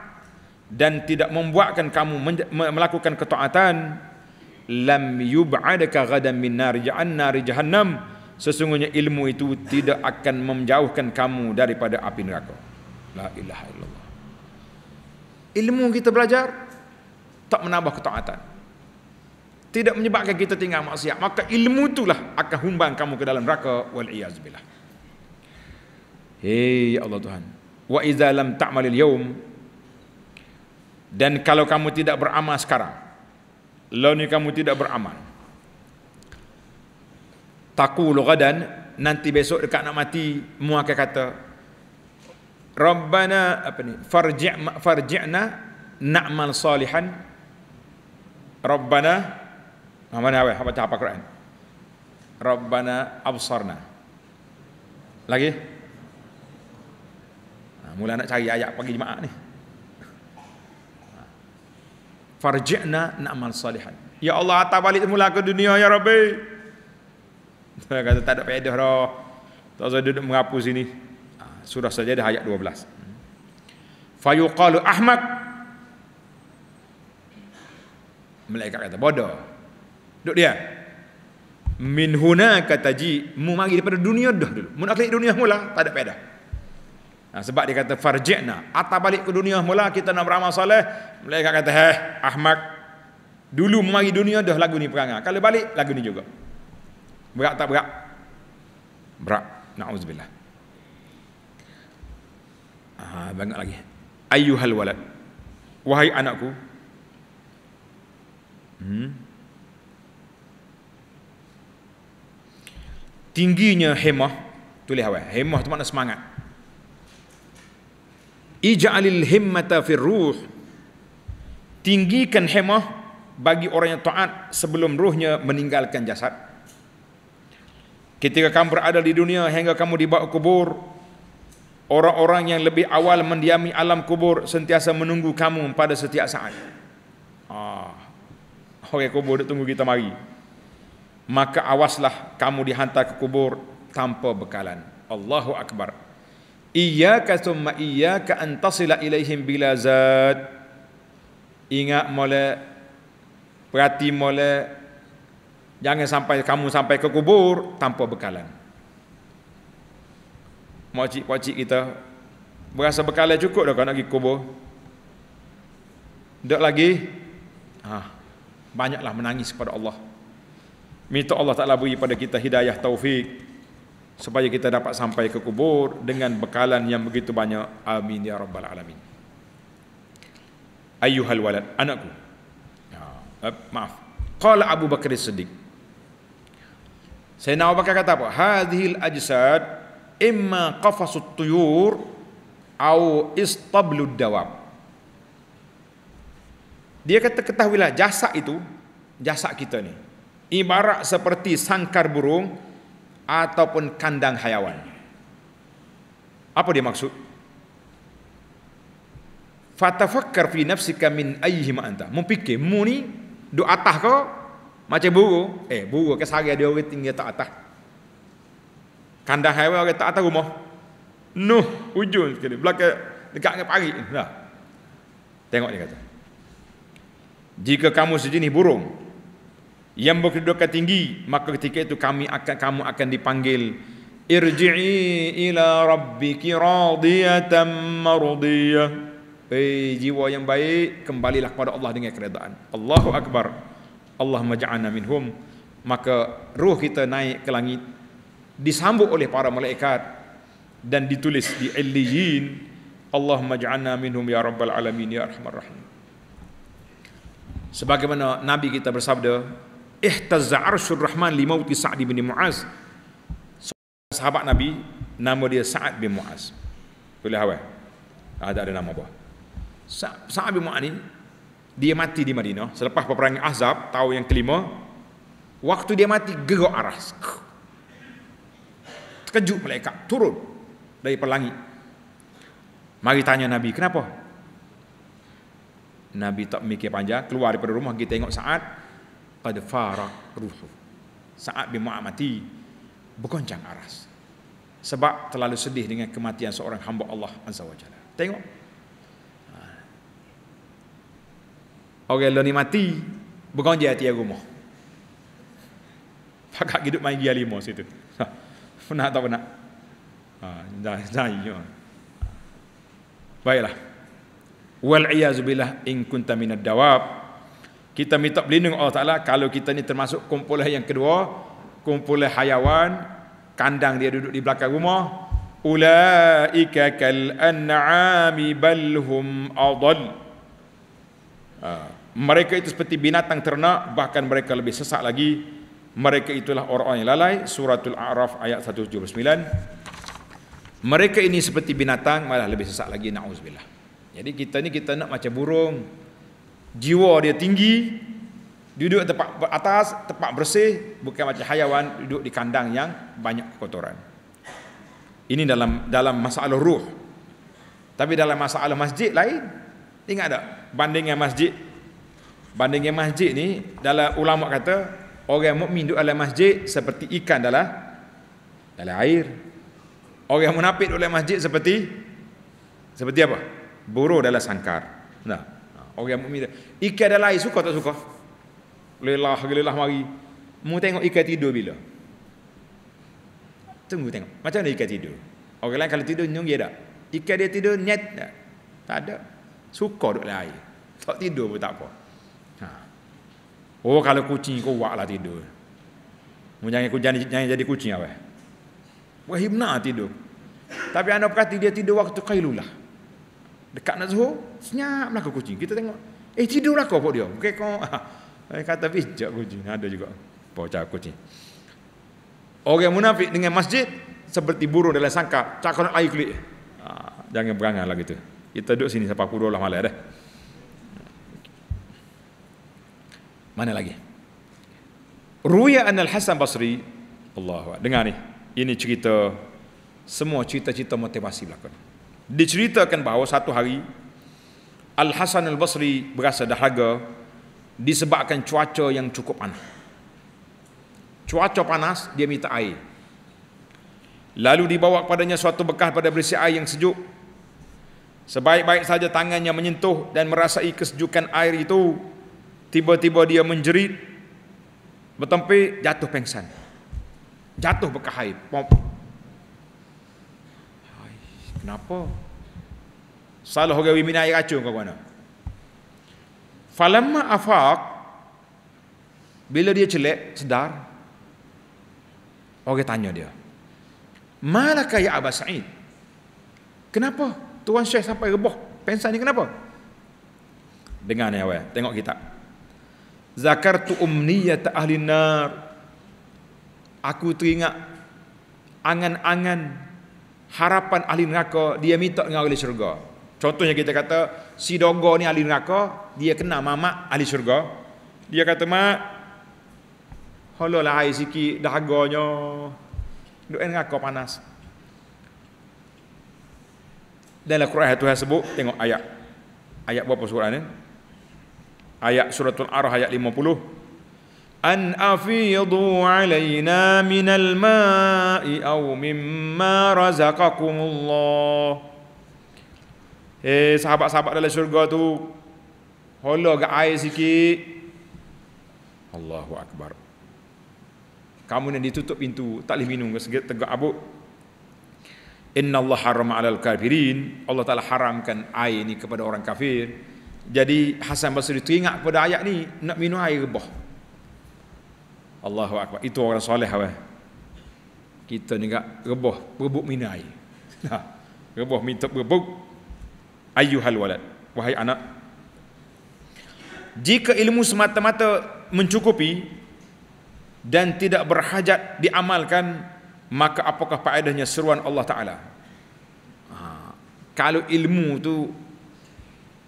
dan tidak membuatkan kamu melakukan ketaatan lam yub'adaka ghadan min nar jahannam jahannam sesungguhnya ilmu itu tidak akan menjauhkan kamu daripada api neraka la ilaha illallah ilmu kita belajar tak menambah ketaatan tidak menyebabkan kita tinggal maksiat maka ilmu itulah akan humbang kamu ke dalam neraka wal iyaz billah hey ya Allah Tuhan wa idza lam ta'malil yawm dan kalau kamu tidak beramal sekarang, lalu ni kamu tidak beramal. Taku lugadan nanti besok dekat nak mati mu akan kata Rabbana apa ni farji' farji'na na'mal salihan Rabbana ah, mana awe apa apa Quran Rabbana absarna lagi ah, Mula nak cari ayat pagi jemaah ni farji'na na'mal salihan. Ya Allah, atas balik semula ke dunia, ya Rabbi. Saya kata, tak ada pedih dah. Tak usah duduk mengapu sini. Ah, Surah saja dah ayat 12. Fayuqalu ahmad. Malaikat kata, bodoh. Duduk dia. Minhuna huna kata ji, mu mari daripada dunia dah dulu. Mu nak dunia mula, tak ada pedih. Nah, sebab dia kata farji'na atas balik ke dunia mula kita nak beramal soleh mereka kata heh ahmak dulu memari dunia dah lagu ni perang. kalau balik lagu ni juga berat tak berat berat na'udzubillah ah, banyak lagi ayuhal walad wahai anakku hmm? tingginya hemah tulis awal hemah tu makna semangat Ija'alil himmata fir ruh. Tinggikan hemah bagi orang yang taat sebelum ruhnya meninggalkan jasad. Ketika kamu berada di dunia hingga kamu dibawa kubur, orang-orang yang lebih awal mendiami alam kubur sentiasa menunggu kamu pada setiap saat. Ah. Okey, kubur dia tunggu kita mari. Maka awaslah kamu dihantar ke kubur tanpa bekalan. Allahu akbar. Iyaka thumma iyaka an tasila ilaihim bila zat. Ingat mole perhati mole jangan sampai kamu sampai ke kubur tanpa bekalan. Makcik-makcik kita berasa bekalan cukup dah kalau nak pergi kubur. Tak lagi ha, banyaklah menangis kepada Allah. Minta Allah Ta'ala beri pada kita hidayah taufik supaya kita dapat sampai ke kubur dengan bekalan yang begitu banyak. Amin ya rabbal alamin. Ayuhal walad, anakku. Ya, eh, maaf. Qala Abu Bakar Siddiq. saya nak Bakar kata apa? Hadhil ajsad imma qafasut tuyur au istablud dawab. Dia kata ketahuilah jasad itu, jasad kita ni. Ibarat seperti sangkar burung ataupun kandang hayawan. Apa dia maksud? Fatafakkar fi nafsika min ayyihi ma anta. Memfikir mu ni duk atas ke macam burung? Eh, burung ke sarang dia orang tinggal tak atas. Kandang hayawan orang tak atas rumah. Nuh hujung sekali belakang dekat dengan parit lah. Tengok dia kata. Jika kamu sejenis burung, yang berkedudukan tinggi maka ketika itu kami akan kamu akan dipanggil irji'i ila rabbiki radiyatan mardiyah Hei jiwa yang baik kembalilah kepada Allah dengan keredaan Allahu akbar Allah maj'alna minhum maka ruh kita naik ke langit disambut oleh para malaikat dan ditulis di illiyin Allah maj'alna minhum ya rabbal alamin ya arhamar rahim sebagaimana nabi kita bersabda ihtazza arsyur rahman li mauti sa'd bin muaz sahabat nabi nama dia sa'ad bin muaz boleh awe ada ah, ada nama apa sa'ad bin muaz ni dia mati di madinah selepas peperangan ahzab tahun yang kelima waktu dia mati gerak arah terkejut malaikat turun dari pelangi mari tanya nabi kenapa Nabi tak mikir panjang, keluar daripada rumah, kita tengok Saad qad fara ruhu saat bin Mu'ad mati bergoncang aras sebab terlalu sedih dengan kematian seorang hamba Allah azza wajalla tengok ha. orang lo ni mati bergoncang hati rumah pakak hidup main dia lima situ ha. pernah tak pernah ha ya. baiklah wal'iyazubillah, iyaz billah kita minta pelindung Allah Ta'ala kalau kita ni termasuk kumpulan yang kedua kumpulan hayawan kandang dia duduk di belakang rumah ulaika kal an'ami bal hum adall ha, mereka itu seperti binatang ternak bahkan mereka lebih sesak lagi mereka itulah orang-orang yang lalai suratul a'raf ayat 179 mereka ini seperti binatang malah lebih sesak lagi naudzubillah jadi kita ni kita nak macam burung jiwa dia tinggi duduk tempat atas tempat bersih bukan macam hayawan duduk di kandang yang banyak kotoran ini dalam dalam masalah ruh tapi dalam masalah masjid lain ingat tak bandingnya masjid bandingnya masjid ni dalam ulama kata orang mukmin duduk dalam masjid seperti ikan dalam dalam air orang munafik duduk dalam masjid seperti seperti apa buruh dalam sangkar nah Orang mukmin Ikan ada lain suka tak suka? Lelah ke lelah mari. Mu tengok ikan tidur bila? Tunggu tengok. Macam mana ikan tidur? Orang lain kalau tidur nyung dia tak? Ikan dia tidur niat tak? Tak ada. Suka duduk dalam air. Tak tidur pun tak apa. Ha. Oh kalau kucing kau buatlah tidur. Mu jangan kucing jangan, jangan jadi kucing apa? Wahibna tidur. Tapi anak perhati dia tidur waktu kailulah. Dekat nak zuhur, senyap lah kucing. Kita tengok, eh tidur lah kau ah, dia. Okay, kau, eh, kata bijak kucing. Ada juga, bocah kucing. Orang munafik dengan masjid, seperti burung dalam sangka cakap nak air kulit. Ha, jangan berangan lah gitu. Kita duduk sini sampai pukul lah malam dah. Mana lagi? Ruya an al-Hasan Basri Allah Dengar ni. Ini cerita semua cerita-cerita motivasi belakang. Diceritakan bahawa satu hari Al Hasan Al Basri berasa dahaga disebabkan cuaca yang cukup panas. Cuaca panas dia minta air. Lalu dibawa kepadanya suatu bekas pada berisi air yang sejuk. Sebaik-baik saja tangannya menyentuh dan merasai kesejukan air itu, tiba-tiba dia menjerit, bertempik, jatuh pengsan. Jatuh bekas air, Kenapa? Salah orang bimbing air racun kau mana? Falamma afaq bila dia celak sedar orang tanya dia. Malaka ya Abu Sa'id? Kenapa tuan syekh sampai reboh? Pensan ni kenapa? Dengar ni awal, tengok kitab. Zakartu umniyat ahli nar. Aku teringat angan-angan harapan ahli neraka dia minta dengan ahli syurga contohnya kita kata si dogo ni ahli neraka dia kena mamak ahli syurga dia kata mak hololah air sikit dahaganya duk neraka panas Dan dalam Quran Tuhan sebut tengok ayat ayat berapa surah ni ayat suratul arah ayat 50 أن أفيضوا علينا من الماء أو مما رزقكم الله Eh, hey, sahabat-sahabat dalam syurga tu Holo ke air sikit Allahu Akbar Kamu yang ditutup pintu Tak boleh minum ke segit tegak abu Inna Allah haram al kafirin Allah Ta'ala haramkan air ini kepada orang kafir Jadi Hasan Basri teringat kepada ayat ni Nak minum air ke boh Allahu akbar. Itu orang soleh awal. Kita ni gak rebuh perebut minai. Nah, rebuh minta perebut ayyuhal walad. Wahai anak. Jika ilmu semata-mata mencukupi dan tidak berhajat diamalkan maka apakah faedahnya seruan Allah taala? Ha, kalau ilmu tu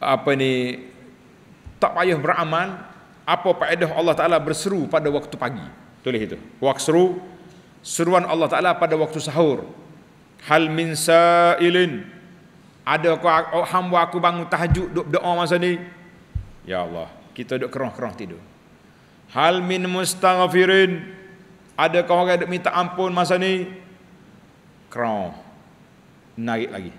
apa ni tak payah beramal apa faedah Allah Taala berseru pada waktu pagi. Tulis itu. Waksru seruan Allah Taala pada waktu sahur. Hal min sa'ilin. Ada aku hamba aku bangun tahajud duk doa masa ni. Ya Allah, kita duk kerong-kerong tidur. Hal min mustaghfirin. Ada kau orang duk minta ampun masa ni. Kerong. naik lagi.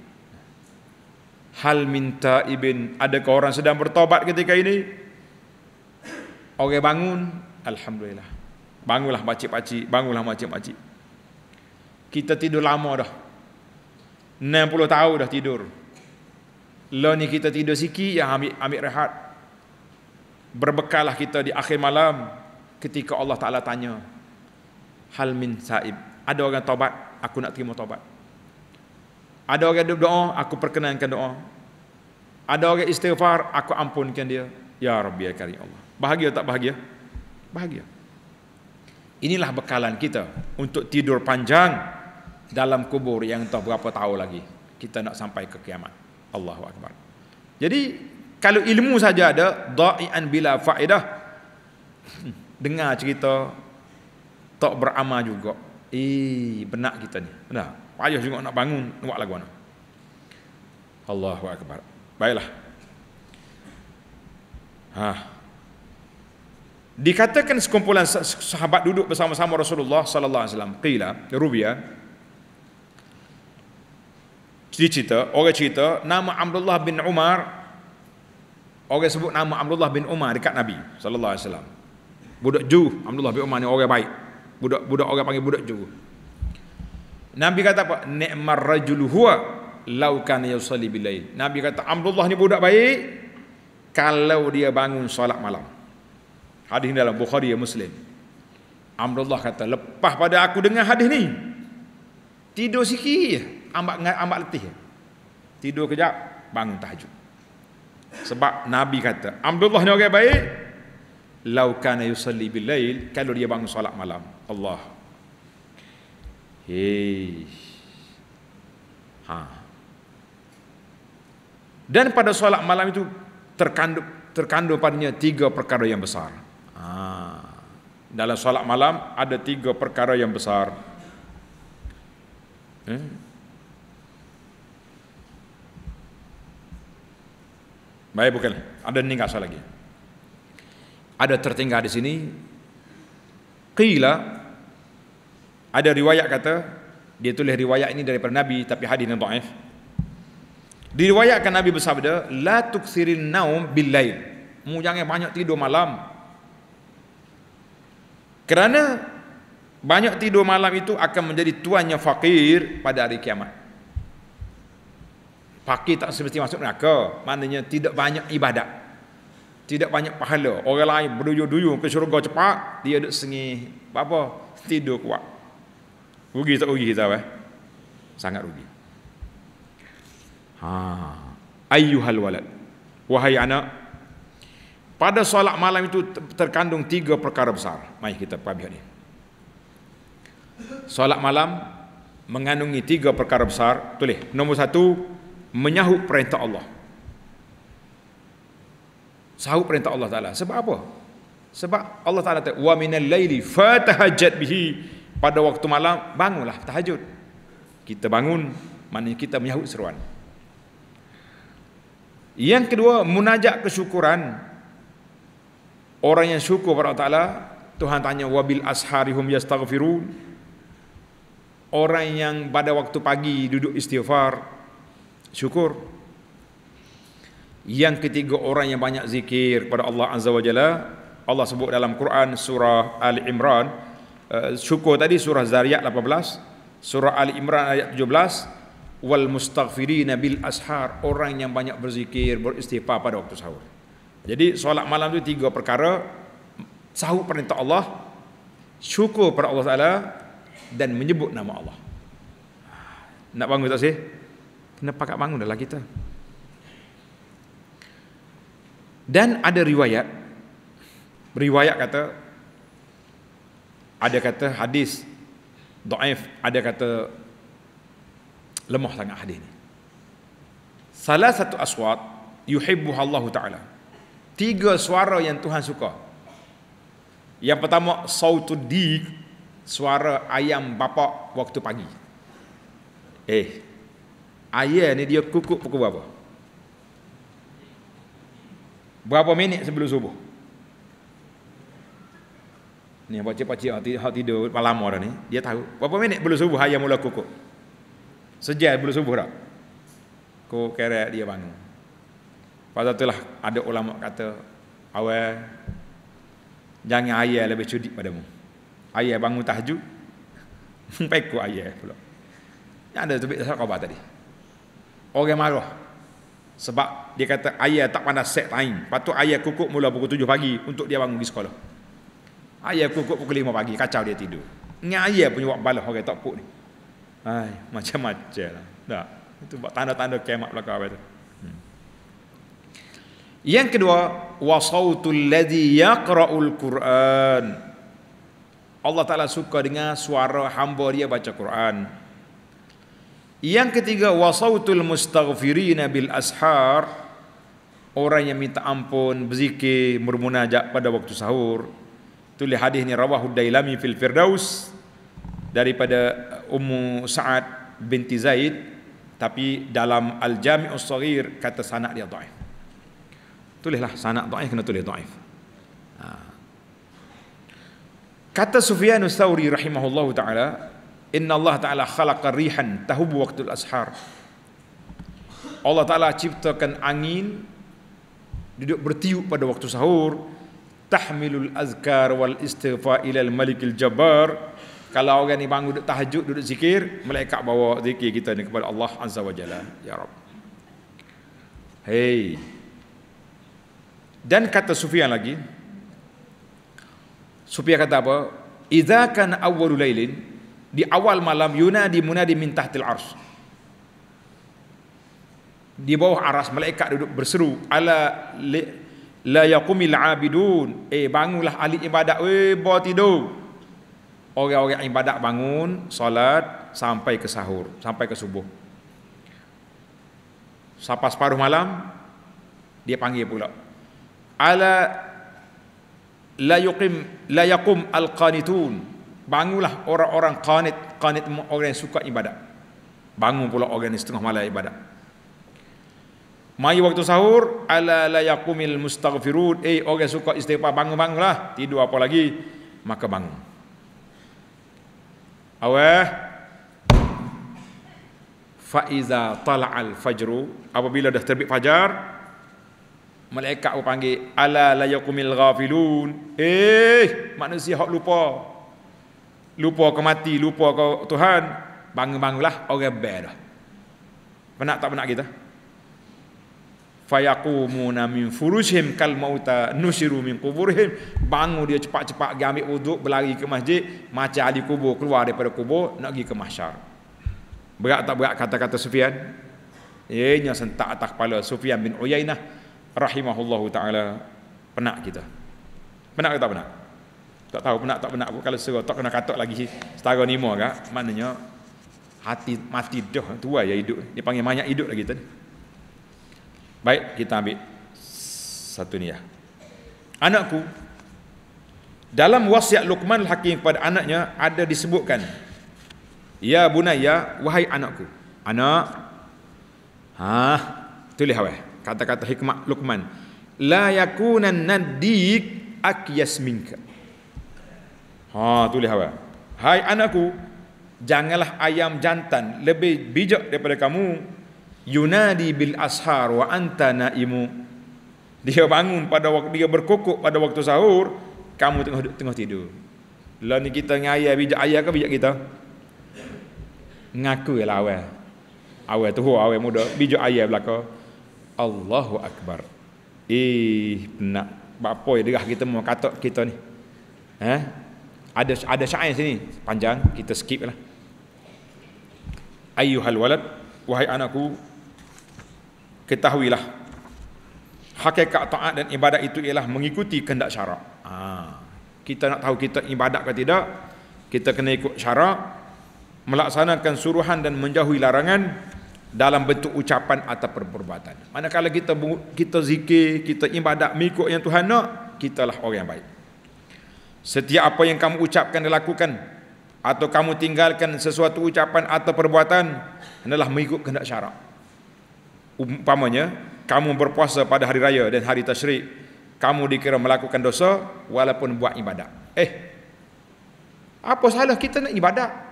Hal min taibin. Ada kau orang sedang bertobat ketika ini? Orang bangun, Alhamdulillah. Bangunlah makcik-makcik, bangunlah makcik-makcik. Kita tidur lama dah. 60 tahun dah tidur. Lepas ni kita tidur sikit, ya ambil, ambil rehat. Berbekalah kita di akhir malam ketika Allah Ta'ala tanya. Hal min sa'ib. Ada orang taubat, aku nak terima taubat. Ada orang doa, aku perkenankan doa. Ada orang istighfar, aku ampunkan dia. Ya Rabbi Ya Allah. Bahagia tak bahagia? Bahagia. Inilah bekalan kita untuk tidur panjang dalam kubur yang entah berapa tahun lagi kita nak sampai ke kiamat. Allahu akbar. Jadi kalau ilmu saja ada dha'ian bila faedah dengar cerita tak beramal juga. Eh, benak kita ni. Benar. Payah juga nak bangun buat lagu mana. Allahu akbar. Baiklah. Ha dikatakan sekumpulan sahabat duduk bersama-sama Rasulullah sallallahu alaihi wasallam qila rubia cerita orang cerita nama Abdullah bin Umar orang sebut nama Abdullah bin Umar dekat Nabi sallallahu alaihi wasallam budak Ju Abdullah bin Umar ni orang baik budak budak orang panggil budak Ju Nabi kata apa ni'mar rajul huwa law kana yusalli bilail Nabi kata Abdullah ni budak baik kalau dia bangun solat malam Hadis ini dalam Bukhari yang Muslim. Amrullah kata, lepas pada aku dengar hadis ni. Tidur sikit je. Ambak, ambak letih Tidur kejap, bangun tahajud. Sebab Nabi kata, Amrullah ni orang okay, baik. Lau kana yusalli bil lail, kalau dia bangun solat malam. Allah. Hei. Ha. Dan pada solat malam itu terkandung terkandung padanya tiga perkara yang besar. Ah. dalam solat malam ada tiga perkara yang besar. Eh? Baik bukan, ada ninggal saya lagi. Ada tertinggal di sini. Qila ada riwayat kata dia tulis riwayat ini daripada Nabi tapi hadisnya dhaif. Diriwayatkan Nabi bersabda, la tuksirin naum bil lain, Mu jangan banyak tidur malam, kerana banyak tidur malam itu akan menjadi tuannya fakir pada hari kiamat. Fakir tak seperti masuk neraka. Maknanya tidak banyak ibadat. Tidak banyak pahala. Orang lain berduyuh-duyuh ke syurga cepat. Dia duduk sengih. Apa? Tidur kuat. Rugi tak rugi kita? Eh? Sangat rugi. Ha. Ayuhal walad. Wahai anak. Pada solat malam itu terkandung tiga perkara besar. Mari kita pahami ini. Solat malam mengandungi tiga perkara besar. Tulis. Nomor satu, menyahut perintah Allah. Sahut perintah Allah Ta'ala. Sebab apa? Sebab Allah Ta'ala kata, wa minal laili fatahajat bihi. Pada waktu malam, bangunlah tahajud. Kita bangun, mana kita menyahut seruan. Yang kedua, munajat Munajat kesyukuran. Orang yang syukur kepada Ta'ala Tuhan tanya wabil asharihum yastaghfirun orang yang pada waktu pagi duduk istighfar syukur yang ketiga orang yang banyak zikir kepada Allah azza wa jalla Allah sebut dalam Quran surah Ali Imran eh, syukur tadi surah Zariyat 18 surah Ali Imran ayat 17 wal mustaghfirina bil ashar orang yang banyak berzikir beristighfar pada waktu sahur jadi solat malam tu tiga perkara sahut perintah Allah, syukur kepada Allah Taala dan menyebut nama Allah. Nak bangun tak sih? Kena pakat bangun dah lah kita. Dan ada riwayat riwayat kata ada kata hadis daif, ada kata lemah sangat hadis ni. Salah satu aswat Allah ta'ala tiga suara yang Tuhan suka. Yang pertama sautu di suara ayam bapak waktu pagi. Eh. Ayah ni dia kukuk pukul berapa? Berapa minit sebelum subuh? Ni apa cepat cepat hati hati tidur malam dah ni. Dia tahu berapa minit sebelum subuh ayam mula kukuk. Sejak sebelum subuh dah. Kau kerek dia bangun. Pada itulah ada ulama kata, awal jangan ayah lebih cudik padamu. Ayah bangun tahajud, peku ayah pula. Yang ada tubik tasawuf khabar tadi. Orang marah. Sebab dia kata ayah tak pandai set time. Lepas tu ayah kukuk mula pukul tujuh pagi untuk dia bangun di sekolah. Ayah kukuk pukul lima pagi, kacau dia tidur. Ini ayah punya buat balas orang tak pukul, ni. macam-macam lah. Tak. Itu buat tanda-tanda kemat belakang apa itu. Hmm. Yang kedua, wasautul ladzi yaqra'ul Qur'an. Allah Taala suka dengan suara hamba dia baca Quran. Yang ketiga, wasautul mustaghfirina bil ashar. Orang yang minta ampun, berzikir, bermunajat pada waktu sahur. Tulis hadis ni rawahu Dailami fil Firdaus daripada uh, Ummu Sa'ad binti Zaid tapi dalam Al-Jami'us Saghir kata sanad dia dhaif tulislah sanak ta'if kena tulis ta'if ha. kata Sufyan Thawri rahimahullah ta'ala inna Allah ta'ala khalaqa rihan tahubu waktu ashar Allah ta'ala ciptakan angin duduk bertiup pada waktu sahur tahmilul azkar wal istighfar ilal malikil jabbar kalau orang ni bangun duduk tahajud duduk zikir malaikat bawa zikir kita ni kepada Allah azza wa jalla ya rab hey dan kata Sufyan lagi. Sufyan kata apa? Idza kan awwalul lailin di awal malam yunadi munadi min tahtil arsh. Di bawah aras malaikat duduk berseru ala li, la yaqumil abidun. Eh bangunlah ahli ibadat. Eh bawa tidur. Orang-orang ibadat bangun solat sampai ke sahur, sampai ke subuh. Sampai separuh malam dia panggil pula ala la yuqim la yaqum al qanitun bangunlah orang-orang qanit qanit orang yang suka ibadat bangun pula orang yang setengah malam ibadat mai waktu sahur ala la yaqumil mustaghfirun eh orang yang suka istighfar bangun-bangunlah tidur apa lagi maka bangun awe fa iza tala'al fajru apabila dah terbit fajar malaikat aku panggil ala la yaqumil ghafilun eh manusia hok lupa lupa kau mati lupa kau tuhan bangun-bangunlah orang bel dah penak tak penak kita fayaqumuna min furushim kal mauta nusiru min quburihim bangun dia cepat-cepat pergi ambil wuduk berlari ke masjid macam ahli kubur keluar daripada kubur nak pergi ke mahsyar berat tak berat kata-kata Sufyan ianya sentak atas kepala Sufyan bin Uyainah rahimahullahu taala penak kita. penak kita penak. Tak tahu penak tak penak. pun kalau serah tak kena katak lagi setara nima ke, maknanya hati mati dah tua ya hidup. Dia panggil mayat hidup lagi tadi. Baik, kita ambil satu ni ya. Anakku, dalam wasiat Luqman al-Hakim kepada anaknya ada disebutkan Ya bunaya, wahai anakku. Anak. Ha, tulis awal kata-kata hikmah Luqman la yakunan nadik akyas minka ha tulis apa hai anakku janganlah ayam jantan lebih bijak daripada kamu yunadi bil ashar wa anta naimu dia bangun pada waktu dia berkokok pada waktu sahur kamu tengah tengah tidur lah ni kita dengan ayah bijak ayah ke bijak kita ngaku lah awal awal tu awal muda bijak ayah belakang Allahu Akbar. Eh, nak apa ya derah kita mau kata kita ni. Ha? Eh? Ada ada syair sini panjang kita skip lah. Ayuhal walad wahai anakku ketahuilah hakikat taat dan ibadat itu ialah mengikuti kehendak syarak. Ha. Kita nak tahu kita ibadat ke tidak, kita kena ikut syarak melaksanakan suruhan dan menjauhi larangan dalam bentuk ucapan atau perbuatan. Manakala kita kita zikir, kita ibadat mengikut yang Tuhan nak, kitalah orang yang baik. Setiap apa yang kamu ucapkan dan lakukan atau kamu tinggalkan sesuatu ucapan atau perbuatan adalah mengikut kehendak syarak. Umpamanya, kamu berpuasa pada hari raya dan hari tasyrik, kamu dikira melakukan dosa walaupun buat ibadat. Eh, apa salah kita nak ibadat?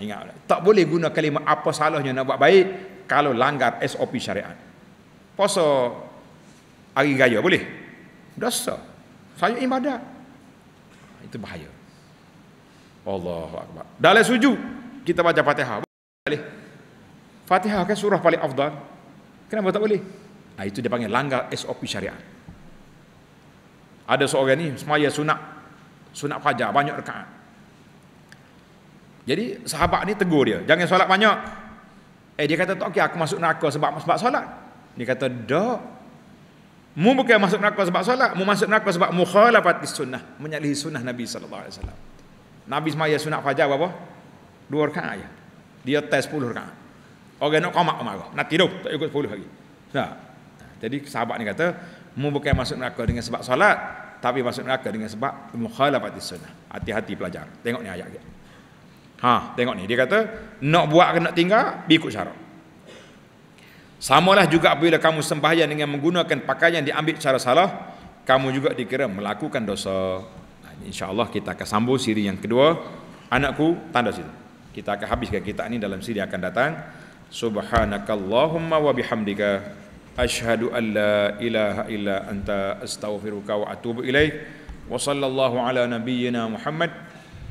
ingat tak boleh guna kalimah apa salahnya nak buat baik kalau langgar SOP syariat puasa hari raya boleh dosa saya ibadat ah, itu bahaya Allahu akbar dalam sujud kita baca Fatihah boleh Fatihah kan surah paling afdal kenapa tak boleh nah, itu dia panggil langgar SOP syariat ada seorang ni semaya sunat sunat fajar banyak rekaan jadi sahabat ni tegur dia, jangan solat banyak. Eh dia kata tak okey aku masuk neraka sebab sebab solat. Dia kata dak. Mu bukan masuk neraka sebab solat, mu masuk neraka sebab mukhalafat sunnah, menyalahi sunnah Nabi sallallahu alaihi wasallam. Nabi semaya sunat fajar berapa? Dua rakaat aja. Dia tes 10 rakaat. Orang nak qomat kemaro, nak tidur tak ikut 10 lagi. Nah. Jadi sahabat ni kata, mu bukan masuk neraka dengan sebab solat, tapi masuk neraka dengan sebab mukhalafat sunnah. Hati-hati pelajar. Tengok ni ayat dia. Ha, tengok ni dia kata nak buat ke nak tinggal ikut syarat. Samalah juga apabila kamu sembahyang dengan menggunakan pakaian diambil secara salah, kamu juga dikira melakukan dosa. Nah, insya-Allah kita akan sambung siri yang kedua. Anakku, tanda situ. Kita akan habiskan kitab ini dalam siri akan datang. Subhanakallahumma wa bihamdika ashhadu alla ilaha illa anta astaghfiruka wa atubu ilaik. Wa sallallahu ala nabiyyina Muhammad